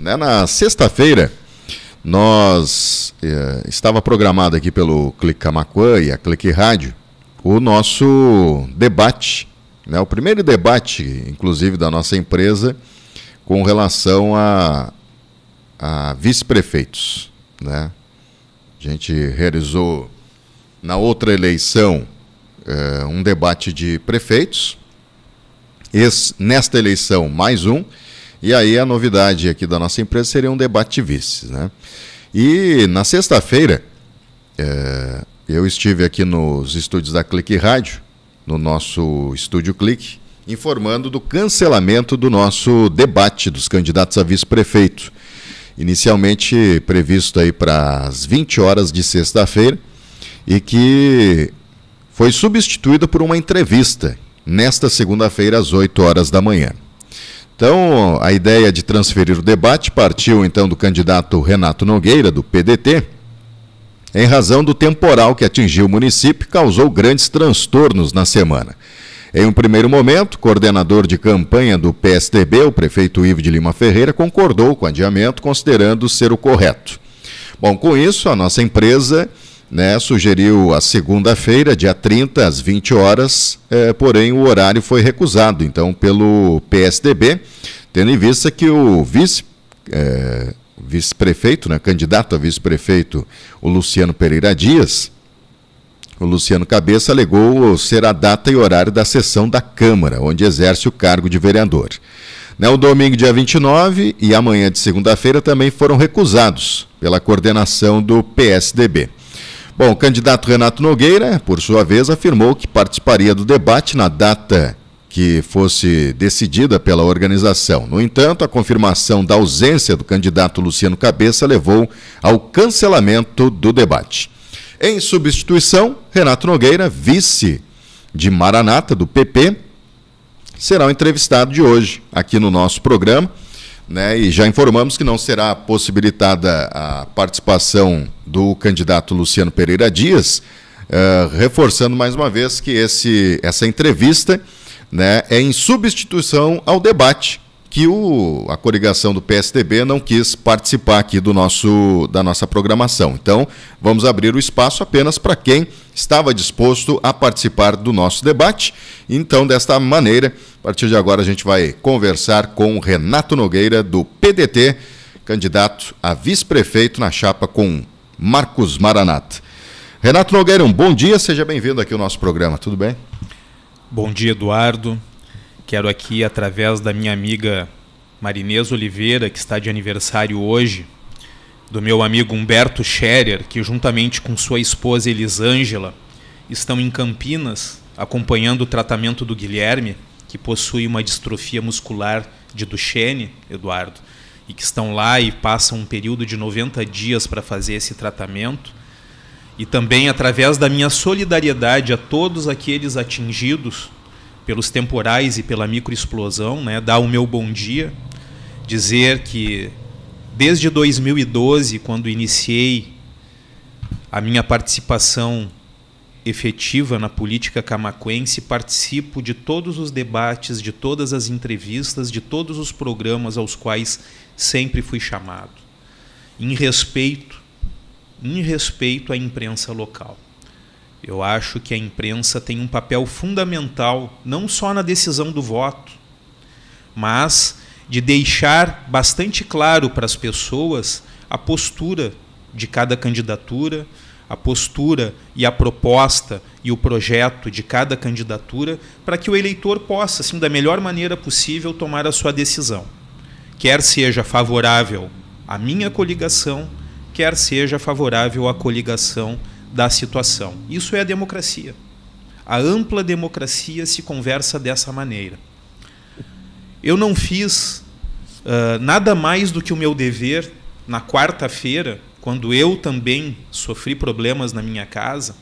Né? Na sexta-feira, nós eh, estava programado aqui pelo Clique Camacuã e a Clique Rádio o nosso debate, né? o primeiro debate, inclusive, da nossa empresa com relação a, a vice-prefeitos. Né? A gente realizou na outra eleição eh, um debate de prefeitos. Esse, nesta eleição, mais um. E aí a novidade aqui da nossa empresa seria um debate de vices, né? E na sexta-feira, é, eu estive aqui nos estúdios da Clique Rádio, no nosso estúdio Clique, informando do cancelamento do nosso debate dos candidatos a vice-prefeito. Inicialmente previsto aí para as 20 horas de sexta-feira e que foi substituída por uma entrevista nesta segunda-feira às 8 horas da manhã. Então, a ideia de transferir o debate partiu então do candidato Renato Nogueira, do PDT, em razão do temporal que atingiu o município e causou grandes transtornos na semana. Em um primeiro momento, coordenador de campanha do PSDB, o prefeito Ivo de Lima Ferreira, concordou com o adiamento, considerando ser o correto. Bom, com isso, a nossa empresa né, sugeriu a segunda-feira, dia 30, às 20 horas, é, porém o horário foi recusado, então, pelo PSDB, tendo em vista que o vice, é, vice-prefeito, né, candidato a vice-prefeito, o Luciano Pereira Dias, o Luciano Cabeça alegou ser a data e horário da sessão da Câmara, onde exerce o cargo de vereador. Né, o domingo, dia 29, e amanhã de segunda-feira também foram recusados pela coordenação do PSDB. Bom, o candidato Renato Nogueira, por sua vez, afirmou que participaria do debate na data que fosse decidida pela organização. No entanto, a confirmação da ausência do candidato Luciano Cabeça levou ao cancelamento do debate. Em substituição, Renato Nogueira, vice de Maranata do PP, será o entrevistado de hoje aqui no nosso programa. Né, e já informamos que não será possibilitada a participação do candidato Luciano Pereira Dias, uh, reforçando mais uma vez que esse, essa entrevista né, é em substituição ao debate que o, a coligação do PSDB não quis participar aqui do nosso, da nossa programação. Então, vamos abrir o espaço apenas para quem estava disposto a participar do nosso debate. Então, desta maneira, a partir de agora a gente vai conversar com Renato Nogueira, do PDT, candidato a vice-prefeito na chapa com Marcos Maranat. Renato Nogueira, um bom dia, seja bem-vindo aqui ao nosso programa, tudo bem? Bom dia, Eduardo. Quero aqui, através da minha amiga Marinês Oliveira, que está de aniversário hoje, do meu amigo Humberto Scherer, que juntamente com sua esposa Elisângela estão em Campinas acompanhando o tratamento do Guilherme, que possui uma distrofia muscular de Duchenne, Eduardo, e que estão lá e passam um período de 90 dias para fazer esse tratamento. E também através da minha solidariedade a todos aqueles atingidos pelos temporais e pela microexplosão, né, dar o meu bom dia, dizer que desde 2012, quando iniciei a minha participação efetiva na política camaquense, participo de todos os debates, de todas as entrevistas, de todos os programas aos quais sempre fui chamado. Em respeito, em respeito à imprensa local. Eu acho que a imprensa tem um papel fundamental não só na decisão do voto, mas de deixar bastante claro para as pessoas a postura de cada candidatura, a postura e a proposta e o projeto de cada candidatura para que o eleitor possa, assim, da melhor maneira possível, tomar a sua decisão. Quer seja favorável à minha coligação, quer seja favorável à coligação da situação. Isso é a democracia. A ampla democracia se conversa dessa maneira. Eu não fiz uh, nada mais do que o meu dever na quarta-feira quando eu também sofri problemas na minha casa,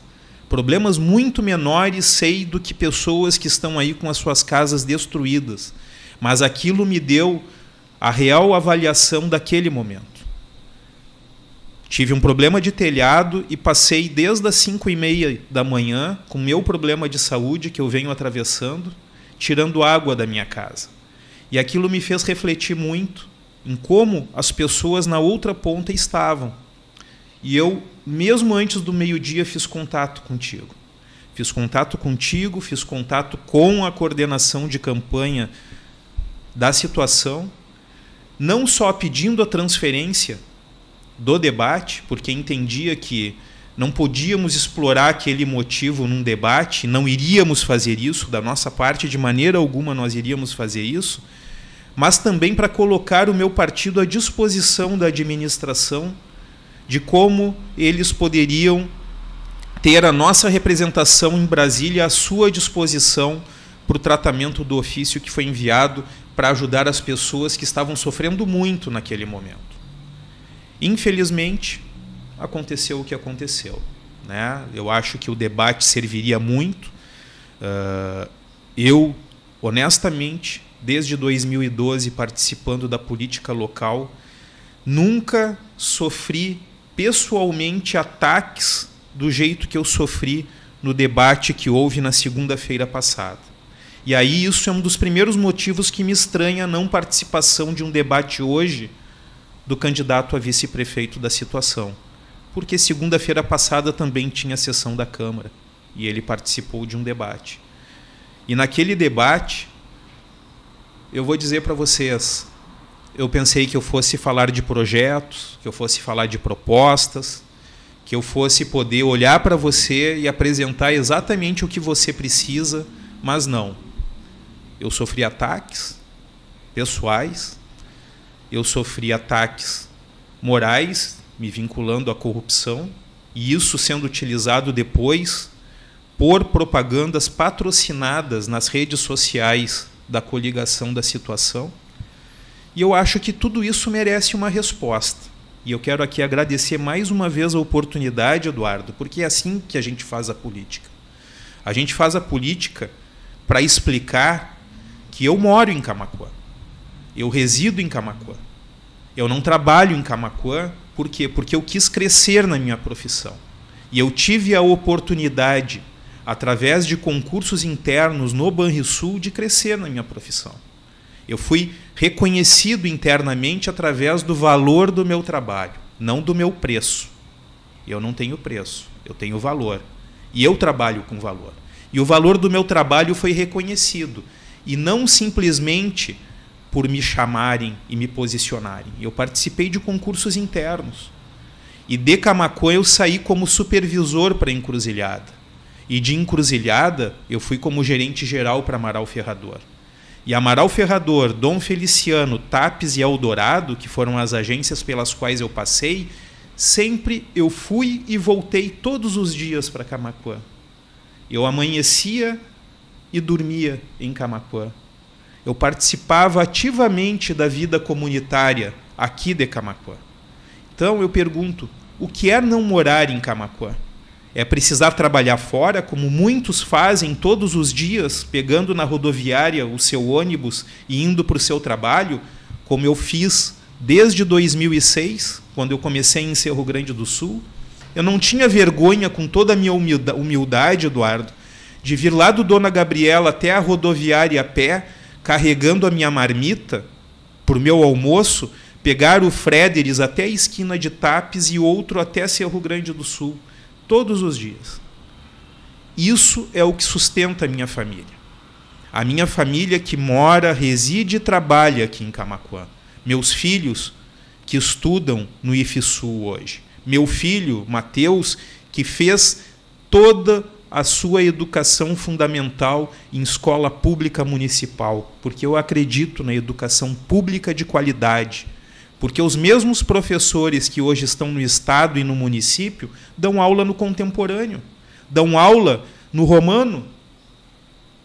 problemas muito menores sei do que pessoas que estão aí com as suas casas destruídas, mas aquilo me deu a real avaliação daquele momento. Tive um problema de telhado e passei desde as cinco e meia da manhã com meu problema de saúde que eu venho atravessando, tirando água da minha casa. E aquilo me fez refletir muito em como as pessoas na outra ponta estavam e eu, mesmo antes do meio-dia, fiz contato contigo. Fiz contato contigo, fiz contato com a coordenação de campanha da situação, não só pedindo a transferência do debate, porque entendia que não podíamos explorar aquele motivo num debate, não iríamos fazer isso, da nossa parte, de maneira alguma nós iríamos fazer isso, mas também para colocar o meu partido à disposição da administração de como eles poderiam ter a nossa representação em Brasília à sua disposição para o tratamento do ofício que foi enviado para ajudar as pessoas que estavam sofrendo muito naquele momento. Infelizmente, aconteceu o que aconteceu. Né? Eu acho que o debate serviria muito. Ah, eu, honestamente, desde 2012 participando da política local, nunca sofri pessoalmente ataques do jeito que eu sofri no debate que houve na segunda-feira passada. E aí isso é um dos primeiros motivos que me estranha a não participação de um debate hoje do candidato a vice-prefeito da situação. Porque segunda-feira passada também tinha sessão da Câmara e ele participou de um debate. E naquele debate, eu vou dizer para vocês, eu pensei que eu fosse falar de projetos, que eu fosse falar de propostas, que eu fosse poder olhar para você e apresentar exatamente o que você precisa, mas não. Eu sofri ataques pessoais, eu sofri ataques morais, me vinculando à corrupção, e isso sendo utilizado depois por propagandas patrocinadas nas redes sociais da coligação da situação. E eu acho que tudo isso merece uma resposta. E eu quero aqui agradecer mais uma vez a oportunidade, Eduardo, porque é assim que a gente faz a política. A gente faz a política para explicar que eu moro em Camacuã, eu resido em Camacuã, eu não trabalho em Camacuã, por quê? Porque eu quis crescer na minha profissão. E eu tive a oportunidade, através de concursos internos no Banrisul, de crescer na minha profissão. Eu fui reconhecido internamente através do valor do meu trabalho, não do meu preço. Eu não tenho preço, eu tenho valor. E eu trabalho com valor. E o valor do meu trabalho foi reconhecido. E não simplesmente por me chamarem e me posicionarem. Eu participei de concursos internos. E de Camacuã eu saí como supervisor para Encruzilhada. E de Encruzilhada eu fui como gerente geral para Amaral Ferrador. E Amaral Ferrador, Dom Feliciano, Tapes e Eldorado, que foram as agências pelas quais eu passei, sempre eu fui e voltei todos os dias para Camacuã. Eu amanhecia e dormia em Camacuã. Eu participava ativamente da vida comunitária aqui de Camacuã. Então eu pergunto, o que é não morar em Camacuã? é precisar trabalhar fora, como muitos fazem todos os dias, pegando na rodoviária o seu ônibus e indo para o seu trabalho, como eu fiz desde 2006, quando eu comecei em Cerro Grande do Sul. Eu não tinha vergonha, com toda a minha humildade, Eduardo, de vir lá do Dona Gabriela até a rodoviária a pé, carregando a minha marmita para o meu almoço, pegar o Frederis até a esquina de Tapes e outro até Cerro Grande do Sul todos os dias. Isso é o que sustenta a minha família. A minha família que mora, reside e trabalha aqui em Camacuã. Meus filhos que estudam no IFSU hoje. Meu filho, Mateus, que fez toda a sua educação fundamental em escola pública municipal, porque eu acredito na educação pública de qualidade porque os mesmos professores que hoje estão no estado e no município dão aula no contemporâneo, dão aula no romano.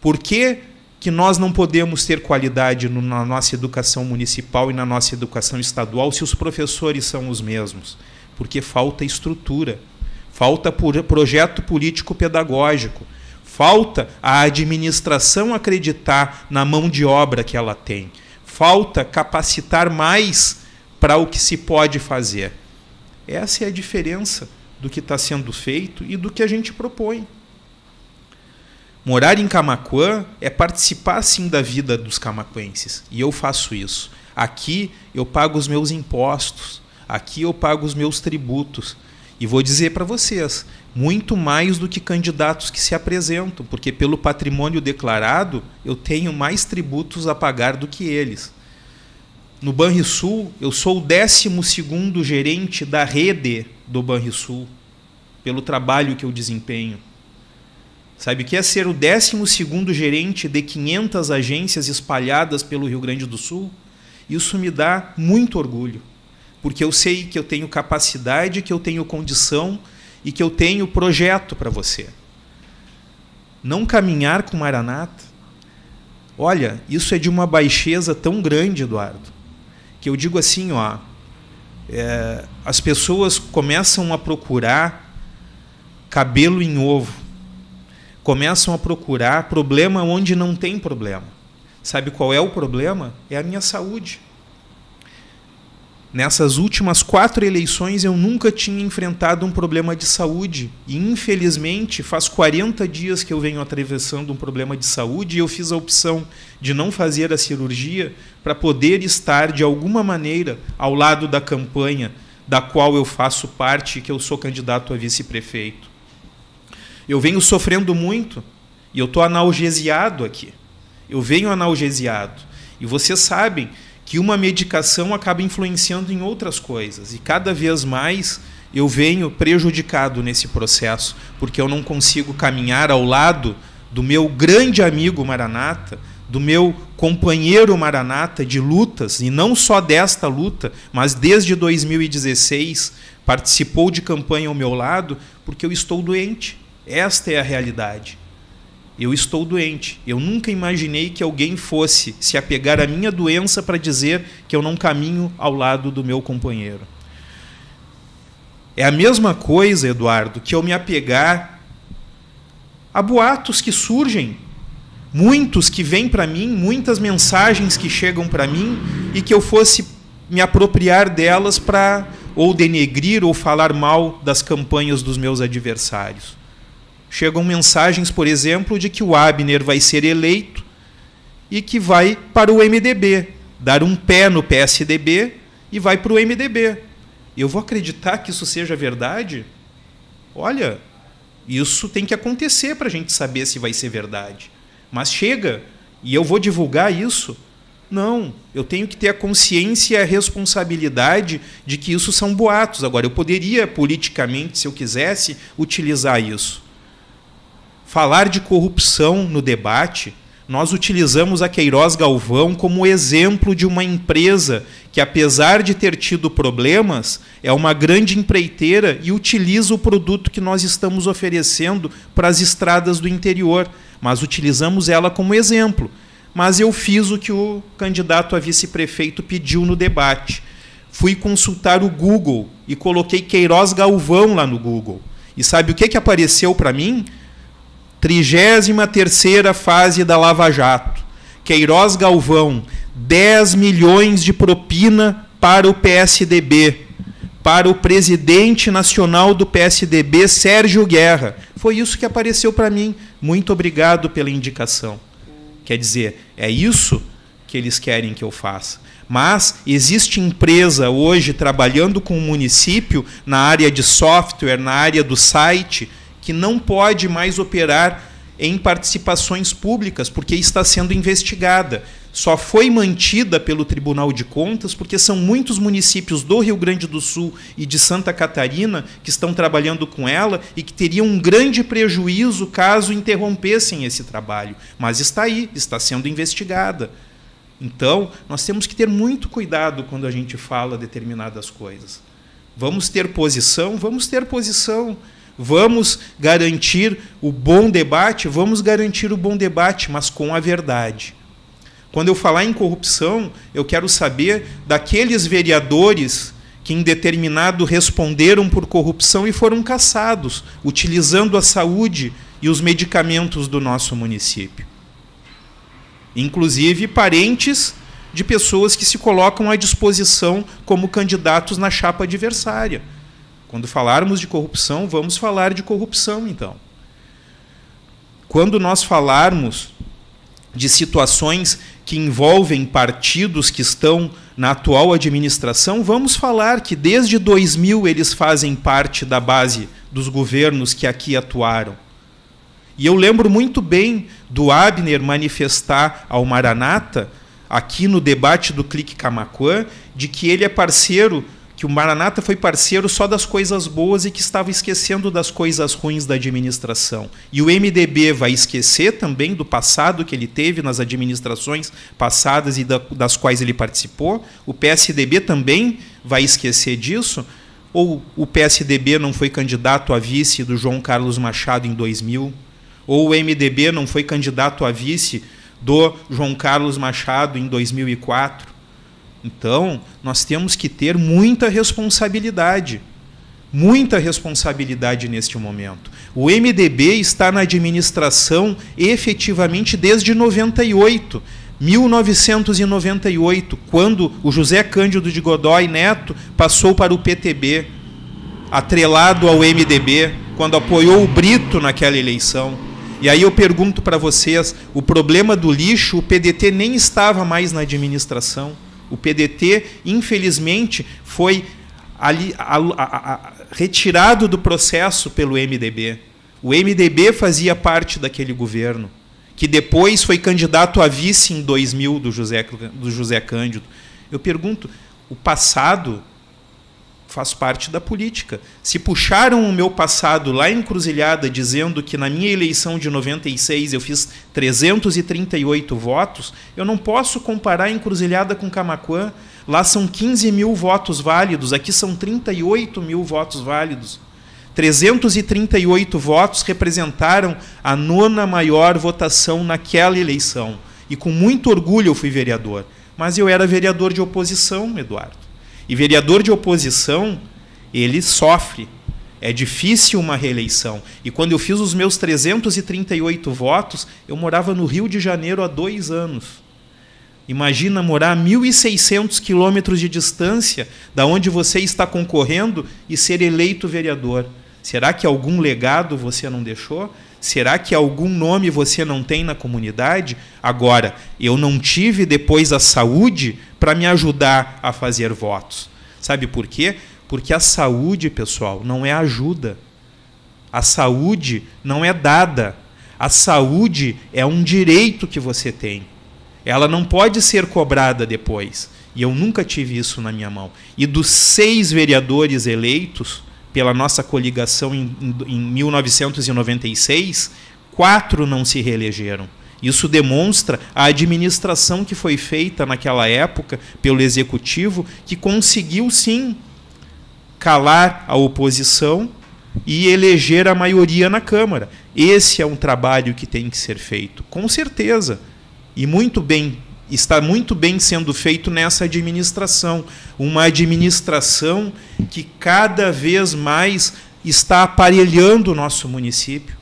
Por que, que nós não podemos ter qualidade na nossa educação municipal e na nossa educação estadual se os professores são os mesmos? Porque falta estrutura, falta projeto político-pedagógico, falta a administração acreditar na mão de obra que ela tem, falta capacitar mais para o que se pode fazer. Essa é a diferença do que está sendo feito e do que a gente propõe. Morar em Camacuã é participar sim da vida dos camacuenses, e eu faço isso. Aqui eu pago os meus impostos, aqui eu pago os meus tributos. E vou dizer para vocês, muito mais do que candidatos que se apresentam, porque pelo patrimônio declarado eu tenho mais tributos a pagar do que eles. No Banrisul, eu sou o 12 gerente da rede do Banrisul, pelo trabalho que eu desempenho. Sabe o que é ser o 12 gerente de 500 agências espalhadas pelo Rio Grande do Sul? Isso me dá muito orgulho, porque eu sei que eu tenho capacidade, que eu tenho condição e que eu tenho projeto para você. Não caminhar com Maranata? Olha, isso é de uma baixeza tão grande, Eduardo que eu digo assim, ó, é, as pessoas começam a procurar cabelo em ovo, começam a procurar problema onde não tem problema. Sabe qual é o problema? É a minha saúde. Nessas últimas quatro eleições eu nunca tinha enfrentado um problema de saúde. E infelizmente faz 40 dias que eu venho atravessando um problema de saúde e eu fiz a opção de não fazer a cirurgia para poder estar de alguma maneira ao lado da campanha da qual eu faço parte, que eu sou candidato a vice-prefeito. Eu venho sofrendo muito e eu estou analgesiado aqui. Eu venho analgesiado. E vocês sabem que uma medicação acaba influenciando em outras coisas. E cada vez mais eu venho prejudicado nesse processo, porque eu não consigo caminhar ao lado do meu grande amigo Maranata, do meu companheiro Maranata de lutas, e não só desta luta, mas desde 2016 participou de campanha ao meu lado, porque eu estou doente. Esta é a realidade. Eu estou doente. Eu nunca imaginei que alguém fosse se apegar à minha doença para dizer que eu não caminho ao lado do meu companheiro. É a mesma coisa, Eduardo, que eu me apegar a boatos que surgem, muitos que vêm para mim, muitas mensagens que chegam para mim e que eu fosse me apropriar delas para ou denegrir ou falar mal das campanhas dos meus adversários. Chegam mensagens, por exemplo, de que o Abner vai ser eleito e que vai para o MDB, dar um pé no PSDB e vai para o MDB. Eu vou acreditar que isso seja verdade? Olha, isso tem que acontecer para a gente saber se vai ser verdade. Mas chega e eu vou divulgar isso? Não, eu tenho que ter a consciência e a responsabilidade de que isso são boatos. Agora, eu poderia politicamente, se eu quisesse, utilizar isso falar de corrupção no debate, nós utilizamos a Queiroz Galvão como exemplo de uma empresa que, apesar de ter tido problemas, é uma grande empreiteira e utiliza o produto que nós estamos oferecendo para as estradas do interior. Mas utilizamos ela como exemplo. Mas eu fiz o que o candidato a vice-prefeito pediu no debate. Fui consultar o Google e coloquei Queiroz Galvão lá no Google. E sabe o que, que apareceu para mim? 33 terceira fase da Lava Jato. Queiroz Galvão, 10 milhões de propina para o PSDB, para o presidente nacional do PSDB, Sérgio Guerra. Foi isso que apareceu para mim. Muito obrigado pela indicação. Quer dizer, é isso que eles querem que eu faça. Mas existe empresa hoje trabalhando com o município na área de software, na área do site, que não pode mais operar em participações públicas porque está sendo investigada. Só foi mantida pelo Tribunal de Contas porque são muitos municípios do Rio Grande do Sul e de Santa Catarina que estão trabalhando com ela e que teriam um grande prejuízo caso interrompessem esse trabalho. Mas está aí, está sendo investigada. Então, nós temos que ter muito cuidado quando a gente fala determinadas coisas. Vamos ter posição? Vamos ter posição Vamos garantir o bom debate? Vamos garantir o bom debate, mas com a verdade. Quando eu falar em corrupção, eu quero saber daqueles vereadores que em determinado responderam por corrupção e foram caçados, utilizando a saúde e os medicamentos do nosso município. Inclusive parentes de pessoas que se colocam à disposição como candidatos na chapa adversária. Quando falarmos de corrupção, vamos falar de corrupção, então. Quando nós falarmos de situações que envolvem partidos que estão na atual administração, vamos falar que desde 2000 eles fazem parte da base dos governos que aqui atuaram. E eu lembro muito bem do Abner manifestar ao Maranata, aqui no debate do Clique Camacuã, de que ele é parceiro que o Maranata foi parceiro só das coisas boas e que estava esquecendo das coisas ruins da administração. E o MDB vai esquecer também do passado que ele teve nas administrações passadas e das quais ele participou. O PSDB também vai esquecer disso. Ou o PSDB não foi candidato a vice do João Carlos Machado em 2000? Ou o MDB não foi candidato a vice do João Carlos Machado em 2004? Então, nós temos que ter muita responsabilidade. Muita responsabilidade neste momento. O MDB está na administração efetivamente desde 98. 1998, quando o José Cândido de Godói Neto passou para o PTB, atrelado ao MDB, quando apoiou o Brito naquela eleição. E aí eu pergunto para vocês, o problema do lixo, o PDT nem estava mais na administração. O PDT, infelizmente, foi ali, a, a, a, retirado do processo pelo MDB. O MDB fazia parte daquele governo, que depois foi candidato a vice em 2000 do José, do José Cândido. Eu pergunto, o passado faz parte da política. Se puxaram o meu passado lá em Cruzilhada dizendo que na minha eleição de 96 eu fiz 338 votos, eu não posso comparar Encruzilhada com Camacuã. Lá são 15 mil votos válidos, aqui são 38 mil votos válidos. 338 votos representaram a nona maior votação naquela eleição. E com muito orgulho eu fui vereador. Mas eu era vereador de oposição, Eduardo. E vereador de oposição, ele sofre. É difícil uma reeleição. E quando eu fiz os meus 338 votos, eu morava no Rio de Janeiro há dois anos. Imagina morar a 1.600 quilômetros de distância da onde você está concorrendo e ser eleito vereador. Será que algum legado você não deixou? Será que algum nome você não tem na comunidade? Agora, eu não tive depois a saúde para me ajudar a fazer votos. Sabe por quê? Porque a saúde, pessoal, não é ajuda. A saúde não é dada. A saúde é um direito que você tem. Ela não pode ser cobrada depois. E eu nunca tive isso na minha mão. E dos seis vereadores eleitos, pela nossa coligação em, em 1996, quatro não se reelegeram. Isso demonstra a administração que foi feita naquela época pelo executivo, que conseguiu sim calar a oposição e eleger a maioria na Câmara. Esse é um trabalho que tem que ser feito, com certeza, e muito bem está muito bem sendo feito nessa administração. Uma administração que cada vez mais está aparelhando o nosso município.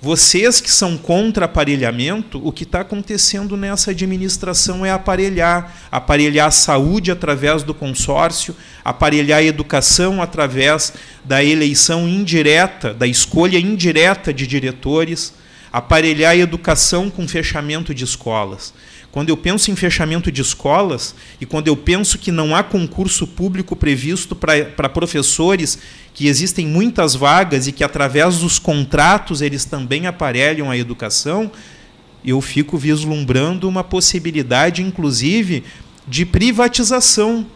Vocês que são contra aparelhamento, o que está acontecendo nessa administração é aparelhar. Aparelhar a saúde através do consórcio, aparelhar a educação através da eleição indireta, da escolha indireta de diretores, aparelhar a educação com fechamento de escolas. Quando eu penso em fechamento de escolas e quando eu penso que não há concurso público previsto para professores, que existem muitas vagas e que através dos contratos eles também aparelham a educação, eu fico vislumbrando uma possibilidade, inclusive, de privatização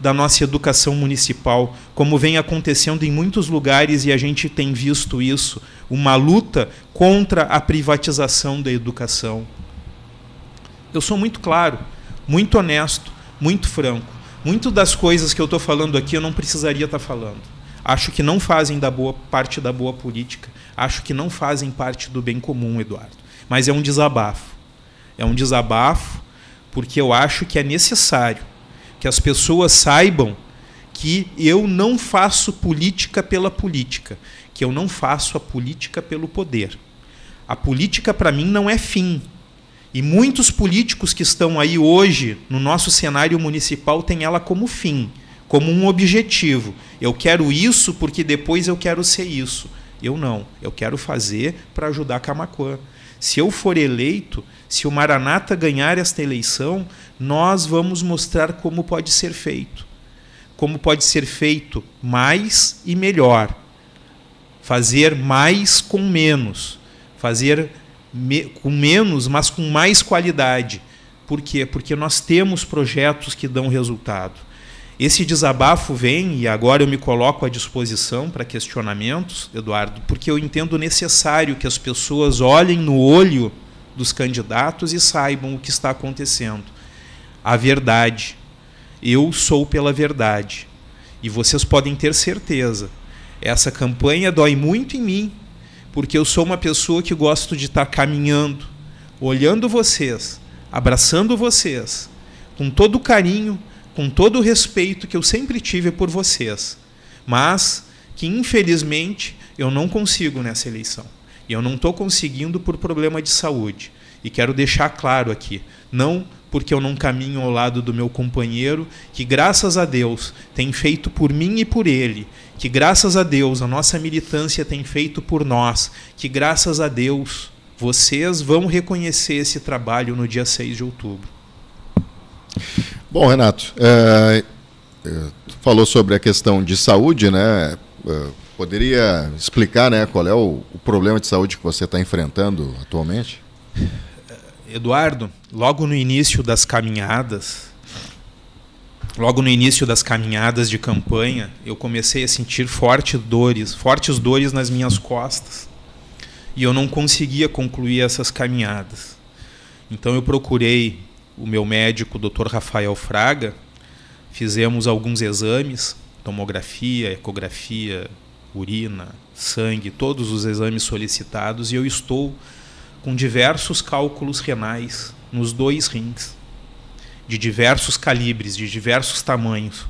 da nossa educação municipal, como vem acontecendo em muitos lugares e a gente tem visto isso, uma luta contra a privatização da educação. Eu sou muito claro, muito honesto, muito franco. Muito das coisas que eu estou falando aqui eu não precisaria estar tá falando. Acho que não fazem da boa parte da boa política. Acho que não fazem parte do bem comum, Eduardo. Mas é um desabafo. É um desabafo porque eu acho que é necessário que as pessoas saibam que eu não faço política pela política, que eu não faço a política pelo poder. A política para mim não é fim. E muitos políticos que estão aí hoje no nosso cenário municipal têm ela como fim, como um objetivo. Eu quero isso porque depois eu quero ser isso. Eu não. Eu quero fazer para ajudar Camacuã. Se eu for eleito, se o Maranata ganhar esta eleição, nós vamos mostrar como pode ser feito. Como pode ser feito mais e melhor. Fazer mais com menos. Fazer me, com menos, mas com mais qualidade. Por quê? Porque nós temos projetos que dão resultado. Esse desabafo vem, e agora eu me coloco à disposição para questionamentos, Eduardo, porque eu entendo necessário que as pessoas olhem no olho dos candidatos e saibam o que está acontecendo. A verdade. Eu sou pela verdade. E vocês podem ter certeza. Essa campanha dói muito em mim, porque eu sou uma pessoa que gosto de estar caminhando, olhando vocês, abraçando vocês, com todo o carinho, com todo o respeito que eu sempre tive por vocês, mas que infelizmente eu não consigo nessa eleição. E eu não estou conseguindo por problema de saúde. E quero deixar claro aqui, não porque eu não caminho ao lado do meu companheiro, que graças a Deus tem feito por mim e por ele, que graças a Deus a nossa militância tem feito por nós, que graças a Deus vocês vão reconhecer esse trabalho no dia 6 de outubro. Bom, Renato, é, é falou sobre a questão de saúde, né? É, poderia explicar né, qual é o, o problema de saúde que você está enfrentando atualmente? Eduardo, logo no início das caminhadas, logo no início das caminhadas de campanha, eu comecei a sentir fortes dores, fortes dores nas minhas costas. E eu não conseguia concluir essas caminhadas. Então eu procurei o meu médico, o Dr. Rafael Fraga, fizemos alguns exames, tomografia, ecografia, urina, sangue, todos os exames solicitados e eu estou com diversos cálculos renais nos dois rins de diversos calibres, de diversos tamanhos.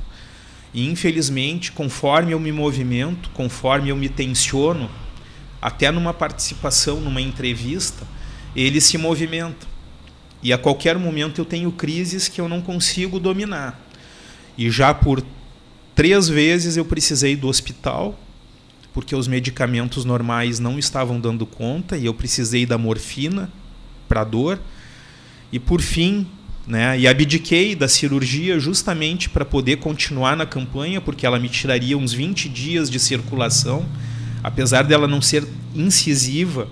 E infelizmente, conforme eu me movimento, conforme eu me tensiono, até numa participação, numa entrevista, ele se movimenta. E a qualquer momento eu tenho crises que eu não consigo dominar. E já por três vezes eu precisei do hospital, porque os medicamentos normais não estavam dando conta e eu precisei da morfina para dor. E por fim, né? E abdiquei da cirurgia justamente para poder continuar na campanha, porque ela me tiraria uns 20 dias de circulação. Apesar dela não ser incisiva,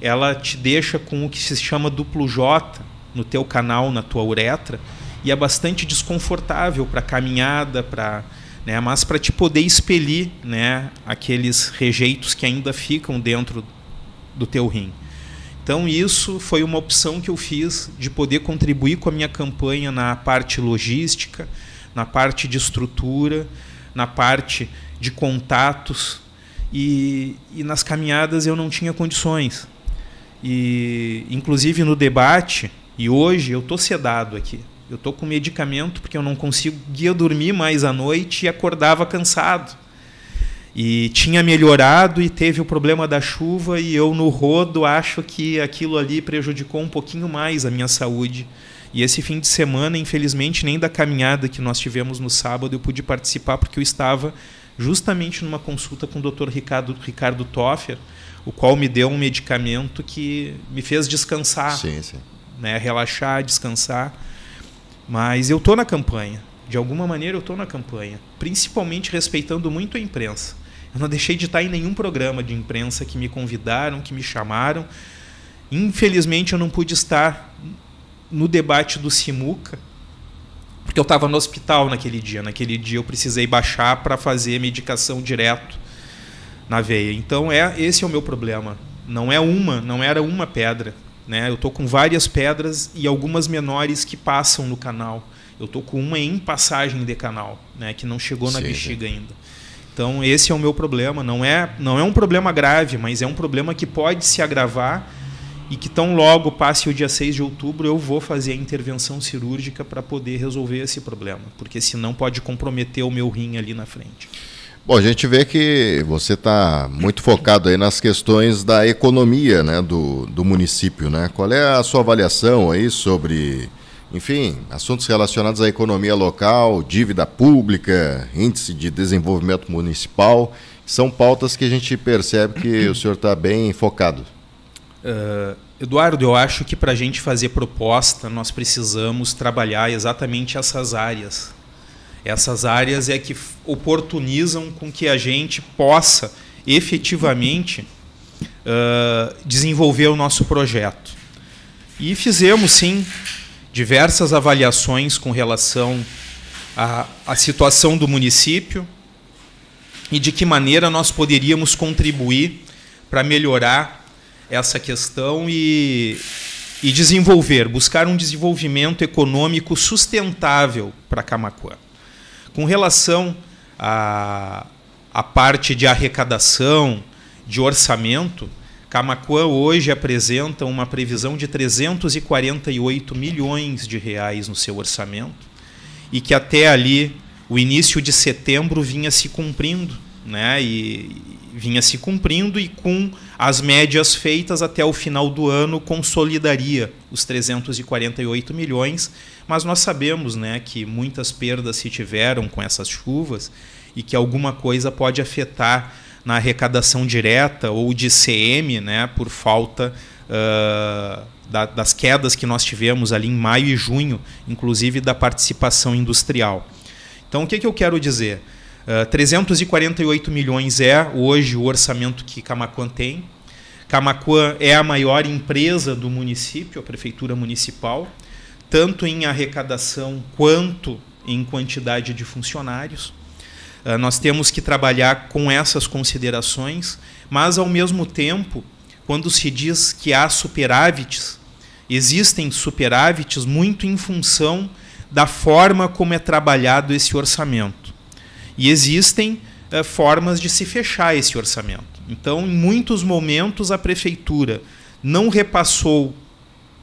ela te deixa com o que se chama duplo J no teu canal, na tua uretra, e é bastante desconfortável para caminhada, para né, mas para te poder expelir né, aqueles rejeitos que ainda ficam dentro do teu rim. Então, isso foi uma opção que eu fiz de poder contribuir com a minha campanha na parte logística, na parte de estrutura, na parte de contatos. E, e nas caminhadas eu não tinha condições. E, inclusive, no debate, e hoje eu estou sedado aqui. Eu estou com medicamento porque eu não conseguia dormir mais à noite e acordava cansado e tinha melhorado e teve o problema da chuva, e eu no rodo acho que aquilo ali prejudicou um pouquinho mais a minha saúde. E esse fim de semana, infelizmente, nem da caminhada que nós tivemos no sábado eu pude participar, porque eu estava justamente numa consulta com o Dr. Ricardo, Ricardo Toffer, o qual me deu um medicamento que me fez descansar, sim, sim. Né, relaxar, descansar. Mas eu tô na campanha, de alguma maneira eu tô na campanha, principalmente respeitando muito a imprensa. Eu não deixei de estar em nenhum programa de imprensa que me convidaram, que me chamaram. Infelizmente, eu não pude estar no debate do Simuca, porque eu estava no hospital naquele dia. Naquele dia, eu precisei baixar para fazer medicação direto na veia. Então, é esse é o meu problema. Não é uma, não era uma pedra. Né? Eu estou com várias pedras e algumas menores que passam no canal. Eu estou com uma em passagem de canal, né? que não chegou na Sim, bexiga ainda. Então esse é o meu problema. Não é, não é um problema grave, mas é um problema que pode se agravar e que tão logo passe o dia 6 de outubro eu vou fazer a intervenção cirúrgica para poder resolver esse problema, porque senão pode comprometer o meu rim ali na frente. Bom, a gente vê que você está muito focado aí nas questões da economia né, do, do município. Né? Qual é a sua avaliação aí sobre enfim, assuntos relacionados à economia local, dívida pública, índice de desenvolvimento municipal, são pautas que a gente percebe que o senhor está bem focado. Uh, Eduardo, eu acho que para a gente fazer proposta, nós precisamos trabalhar exatamente essas áreas. Essas áreas é que oportunizam com que a gente possa efetivamente uh, desenvolver o nosso projeto. E fizemos, sim, diversas avaliações com relação à, à situação do município e de que maneira nós poderíamos contribuir para melhorar essa questão e, e desenvolver, buscar um desenvolvimento econômico sustentável para Camacuã. Com relação à, à parte de arrecadação, de orçamento, Camacuã hoje apresenta uma previsão de 348 milhões de reais no seu orçamento e que até ali o início de setembro vinha se cumprindo, né? E vinha se cumprindo e com as médias feitas até o final do ano consolidaria os 348 milhões, mas nós sabemos, né, que muitas perdas se tiveram com essas chuvas e que alguma coisa pode afetar na arrecadação direta ou de CM, né, por falta uh, da, das quedas que nós tivemos ali em maio e junho, inclusive da participação industrial. Então, o que, que eu quero dizer? Uh, ah, 348 milhões é hoje o orçamento que Camacuã tem. Camacuã é a maior empresa do município, a prefeitura municipal, tanto em arrecadação quanto em quantidade de funcionários. Ah, nós temos que trabalhar com essas considerações, mas, ao mesmo tempo, quando se diz que há superávites, existem superávites muito em função da forma como é trabalhado esse orçamento. E existem eh, formas de se fechar esse orçamento. Então, em muitos momentos, a prefeitura não repassou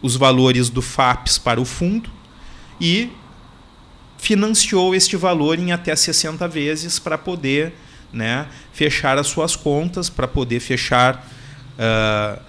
os valores do FAPS para o fundo e financiou este valor em até 60 vezes para poder né, fechar as suas contas, para poder fechar uh,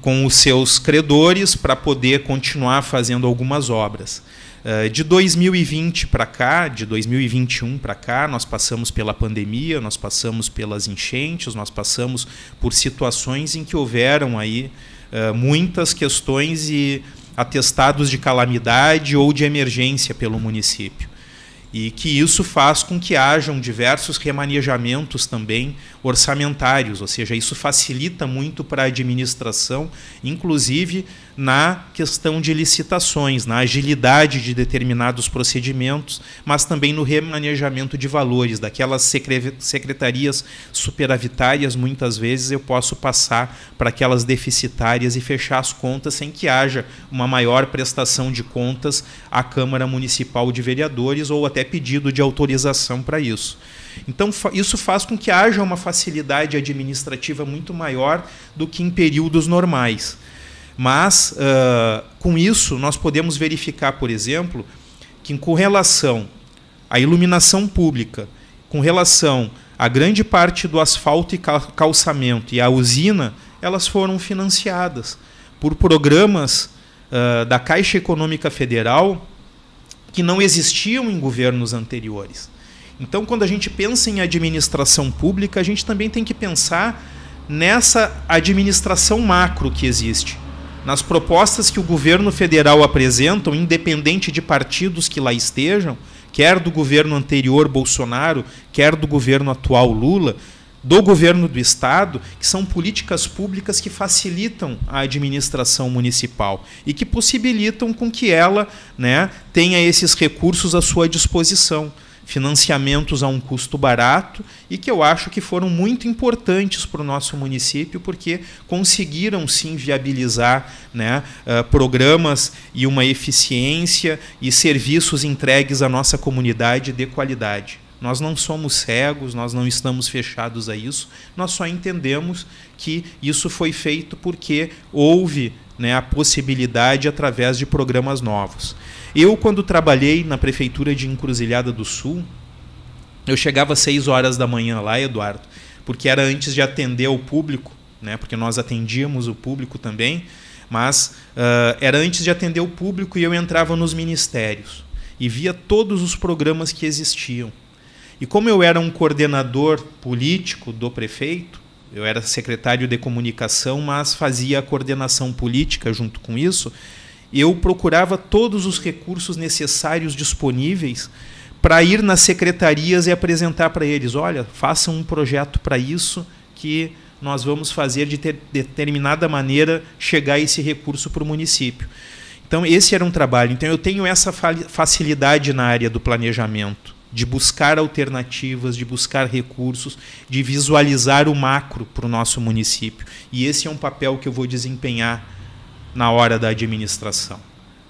com os seus credores, para poder continuar fazendo algumas obras. Ah, de 2020 para cá, de 2021 para cá, nós passamos pela pandemia, nós passamos pelas enchentes, nós passamos por situações em que houveram aí uh, muitas questões e atestados de calamidade ou de emergência pelo município. E que isso faz com que hajam diversos remanejamentos também orçamentários, ou seja, isso facilita muito para a administração, inclusive na questão de licitações, na agilidade de determinados procedimentos, mas também no remanejamento de valores, daquelas secretarias superavitárias, muitas vezes eu posso passar para aquelas deficitárias e fechar as contas sem que haja uma maior prestação de contas à Câmara Municipal de Vereadores ou até pedido de autorização para isso. Então, isso faz com que haja uma facilidade administrativa muito maior do que em períodos normais. Mas, uh, com isso, nós podemos verificar, por exemplo, que com relação à iluminação pública, com relação à grande parte do asfalto e calçamento e à usina, elas foram financiadas por programas uh, da Caixa Econômica Federal que não existiam em governos anteriores. Então, quando a gente pensa em administração pública, a gente também tem que pensar nessa administração macro que existe nas propostas que o governo federal apresenta, independente de partidos que lá estejam, quer do governo anterior Bolsonaro, quer do governo atual Lula, do governo do estado, que são políticas públicas que facilitam a administração municipal e que possibilitam com que ela, né, tenha esses recursos à sua disposição financiamentos a um custo barato e que eu acho que foram muito importantes para o nosso município, porque conseguiram sim viabilizar né, ah, programas e uma eficiência e serviços entregues à nossa comunidade de qualidade. Nós não somos cegos, nós não estamos fechados a isso, nós só entendemos que isso foi feito porque houve né, a possibilidade através de programas novos. Eu, quando trabalhei na prefeitura de Encruzilhada do Sul, eu chegava às 6 horas da manhã lá, Eduardo, porque era antes de atender ao público, né? porque nós atendíamos o público também, mas uh, era antes de atender o público e eu entrava nos ministérios e via todos os programas que existiam. E como eu era um coordenador político do prefeito, eu era secretário de comunicação, mas fazia a coordenação política junto com isso, eu procurava todos os recursos necessários disponíveis para ir nas secretarias e apresentar para eles: olha, façam um projeto para isso que nós vamos fazer de, ter, de determinada maneira chegar esse recurso para o município. Então, esse era um trabalho. Então, eu tenho essa facilidade na área do planejamento, de buscar alternativas, de buscar recursos, de visualizar o macro para o nosso município. E esse é um papel que eu vou desempenhar na hora da administração.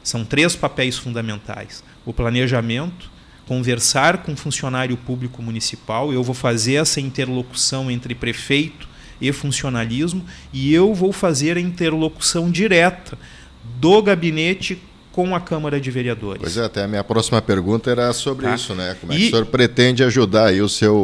São três papéis fundamentais: o planejamento, conversar com funcionário público municipal, eu vou fazer essa interlocução entre prefeito e funcionalismo e eu vou fazer a interlocução direta do gabinete com a Câmara de Vereadores. Pois é, até a minha próxima pergunta era sobre tá. isso, né? Como é e... que o senhor pretende ajudar aí o seu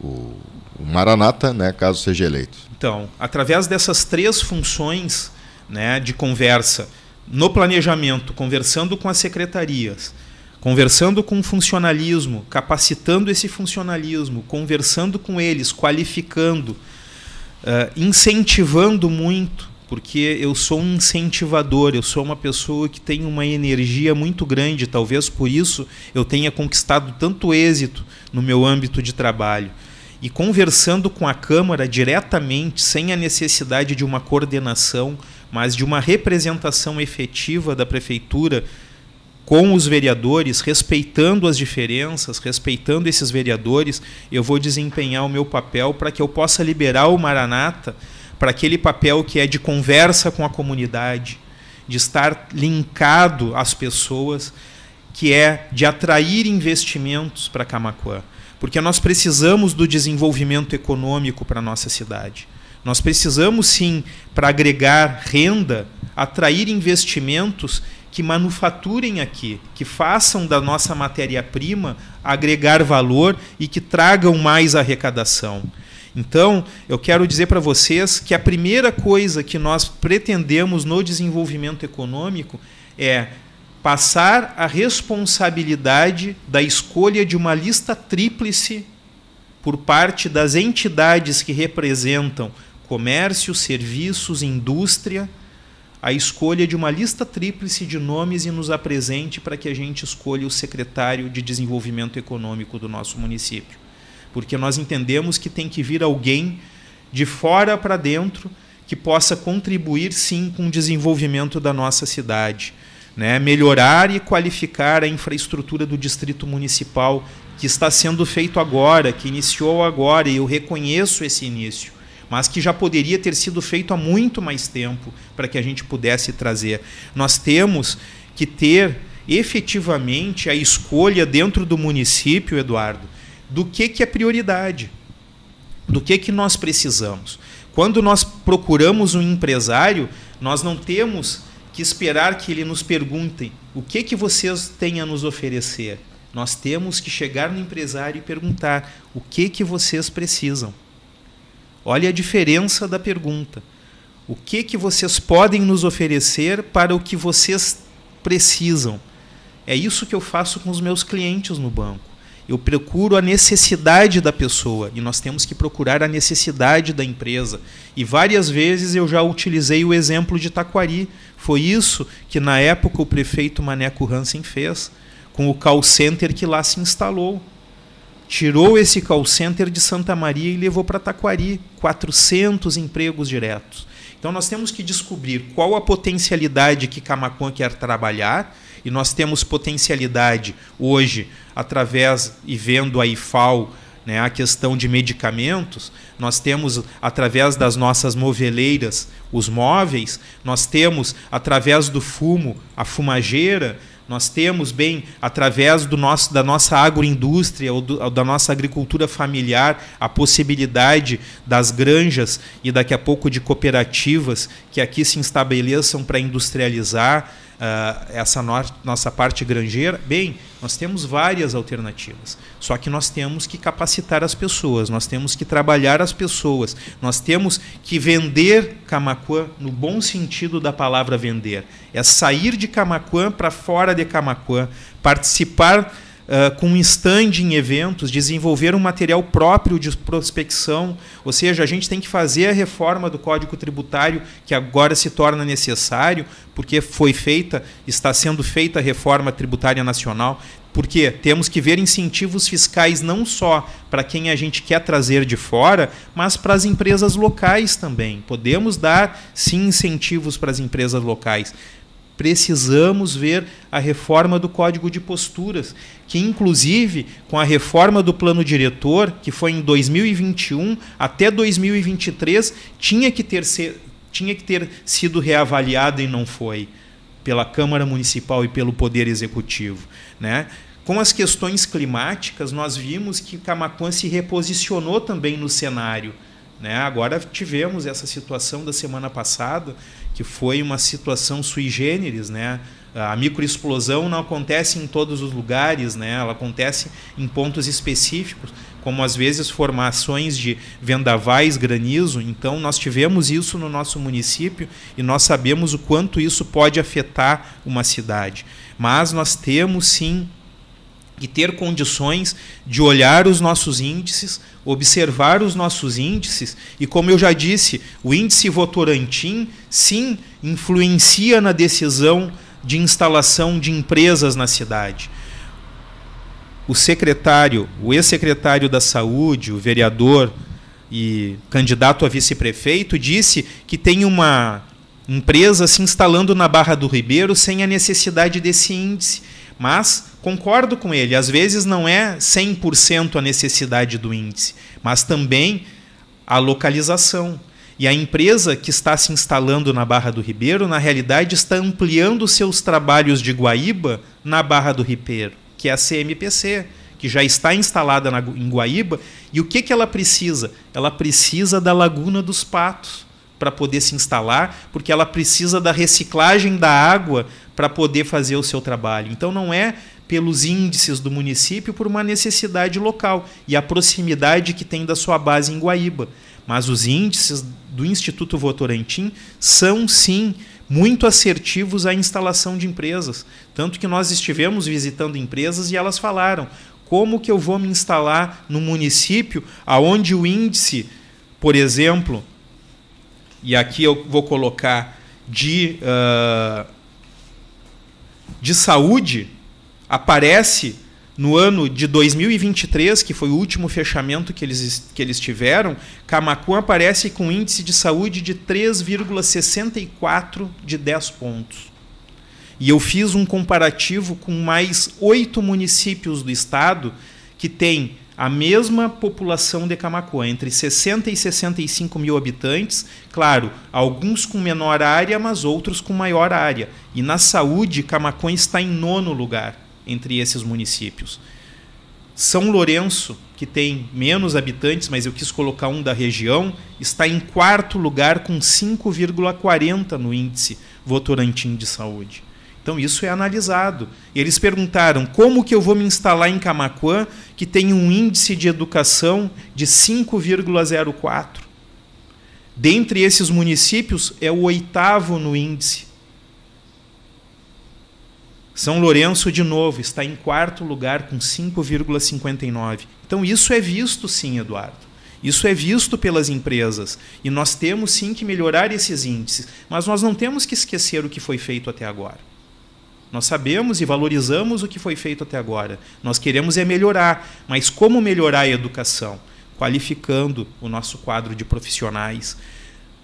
o, o Maranata, né, caso seja eleito? Então, através dessas três funções, né, de conversa no planejamento, conversando com as secretarias, conversando com o funcionalismo, capacitando esse funcionalismo, conversando com eles, qualificando, uh, incentivando muito, porque eu sou um incentivador, eu sou uma pessoa que tem uma energia muito grande, talvez por isso eu tenha conquistado tanto êxito no meu âmbito de trabalho. E conversando com a Câmara diretamente, sem a necessidade de uma coordenação, mas de uma representação efetiva da prefeitura com os vereadores, respeitando as diferenças, respeitando esses vereadores, eu vou desempenhar o meu papel para que eu possa liberar o Maranata para aquele papel que é de conversa com a comunidade, de estar linkado às pessoas, que é de atrair investimentos para Camacuã, porque nós precisamos do desenvolvimento econômico para a nossa cidade. Nós precisamos sim, para agregar renda, atrair investimentos que manufaturem aqui, que façam da nossa matéria-prima agregar valor e que tragam mais arrecadação. Então, eu quero dizer para vocês que a primeira coisa que nós pretendemos no desenvolvimento econômico é passar a responsabilidade da escolha de uma lista tríplice por parte das entidades que representam comércio, serviços, indústria, a escolha de uma lista tríplice de nomes e nos apresente para que a gente escolha o secretário de desenvolvimento econômico do nosso município. Porque nós entendemos que tem que vir alguém de fora para dentro que possa contribuir sim com o desenvolvimento da nossa cidade. Né, melhorar e qualificar a infraestrutura do distrito municipal que está sendo feito agora, que iniciou agora, e eu reconheço esse início mas que já poderia ter sido feito há muito mais tempo para que a gente pudesse trazer. Nós temos que ter efetivamente a escolha dentro do município, Eduardo, do que, que é prioridade, do que, que nós precisamos. Quando nós procuramos um empresário, nós não temos que esperar que ele nos pergunte o que, que vocês têm a nos oferecer. Nós temos que chegar no empresário e perguntar o que, que vocês precisam. Olha a diferença da pergunta. O que que vocês podem nos oferecer para o que vocês precisam? É isso que eu faço com os meus clientes no banco. Eu procuro a necessidade da pessoa e nós temos que procurar a necessidade da empresa. E várias vezes eu já utilizei o exemplo de Taquari. Foi isso que na época o prefeito Maneco Hansen fez com o call center que lá se instalou tirou esse call center de Santa Maria e levou para Taquari 400 empregos diretos. Então nós temos que descobrir qual a potencialidade que Camacuã quer trabalhar e nós temos potencialidade hoje através e vendo a IFAO né, a questão de medicamentos, nós temos através das nossas moveleiras os móveis, nós temos através do fumo a fumageira, nós temos, bem, através do nosso, da nossa agroindústria ou, do, ou da nossa agricultura familiar, a possibilidade das granjas e daqui a pouco de cooperativas que aqui se estabeleçam para industrializar uh, essa no nossa parte granjeira? Bem, nós temos várias alternativas. Só que nós temos que capacitar as pessoas, nós temos que trabalhar as pessoas, nós temos que vender Camacuã no bom sentido da palavra vender. É sair de Camacuã para fora de Camacuã, participar com um stand em eventos, desenvolver um material próprio de prospecção, ou seja, a gente tem que fazer a reforma do Código Tributário, que agora se torna necessário, porque foi feita, está sendo feita a reforma tributária nacional, porque temos que ver incentivos fiscais não só para quem a gente quer trazer de fora, mas para as empresas locais também. Podemos dar, sim, incentivos para as empresas locais precisamos ver a reforma do Código de Posturas, que inclusive com a reforma do Plano Diretor, que foi em 2021 até 2023, tinha que ter, ser, tinha que ter sido reavaliada e não foi pela Câmara Municipal e pelo Poder Executivo, né? Com as questões climáticas, nós vimos que Camacuã se reposicionou também no cenário né? Agora tivemos essa situação da semana passada, que foi uma situação sui generis, né? A microexplosão não acontece em todos os lugares, né? Ela acontece em pontos específicos, como às vezes formações de vendavais, granizo. Então nós tivemos isso no nosso município e nós sabemos o quanto isso pode afetar uma cidade. Mas nós temos sim e ter condições de olhar os nossos índices, observar os nossos índices, e como eu já disse, o índice Votorantim, sim, influencia na decisão de instalação de empresas na cidade. O secretário, o ex-secretário da Saúde, o vereador e candidato a vice-prefeito, disse que tem uma empresa se instalando na Barra do Ribeiro sem a necessidade desse índice, mas concordo com ele. Às vezes não é 100% a necessidade do índice, mas também a localização. E a empresa que está se instalando na Barra do Ribeiro, na realidade, está ampliando seus trabalhos de Guaíba na Barra do Ribeiro, que é a CMPC, que já está instalada na, em Guaíba. E o que, que ela precisa? Ela precisa da Laguna dos Patos para poder se instalar, porque ela precisa da reciclagem da água para poder fazer o seu trabalho. Então não é pelos índices do município por uma necessidade local e a proximidade que tem da sua base em Guaíba. Mas os índices do Instituto Votorantim são sim muito assertivos à instalação de empresas, tanto que nós estivemos visitando empresas e elas falaram: "Como que eu vou me instalar no município aonde o índice, por exemplo, e aqui eu vou colocar de uh, de saúde aparece no ano de 2023, que foi o último fechamento que eles, que eles tiveram, Camacuã aparece com índice de saúde de 3,64 de 10 pontos. E eu fiz um comparativo com mais oito municípios do estado que têm a mesma população de Camacuã, entre 60 e 65 mil habitantes, claro, alguns com menor área, mas outros com maior área. E na saúde, Camacuã está em nono lugar entre esses municípios. São Lourenço, que tem menos habitantes, mas eu quis colocar um da região, está em quarto lugar com 5,40 no índice Votorantim de saúde. Então isso é analisado. Eles perguntaram como que eu vou me instalar em Camacuã, que tem um índice de educação de 5,04. Dentre esses municípios é o oitavo no índice são Lourenço, de novo, está em quarto lugar com 5,59. Então, isso é visto, sim, Eduardo. Isso é visto pelas empresas. E nós temos, sim, que melhorar esses índices. Mas nós não temos que esquecer o que foi feito até agora. Nós sabemos e valorizamos o que foi feito até agora. Nós queremos é melhorar. Mas como melhorar a educação? Qualificando o nosso quadro de profissionais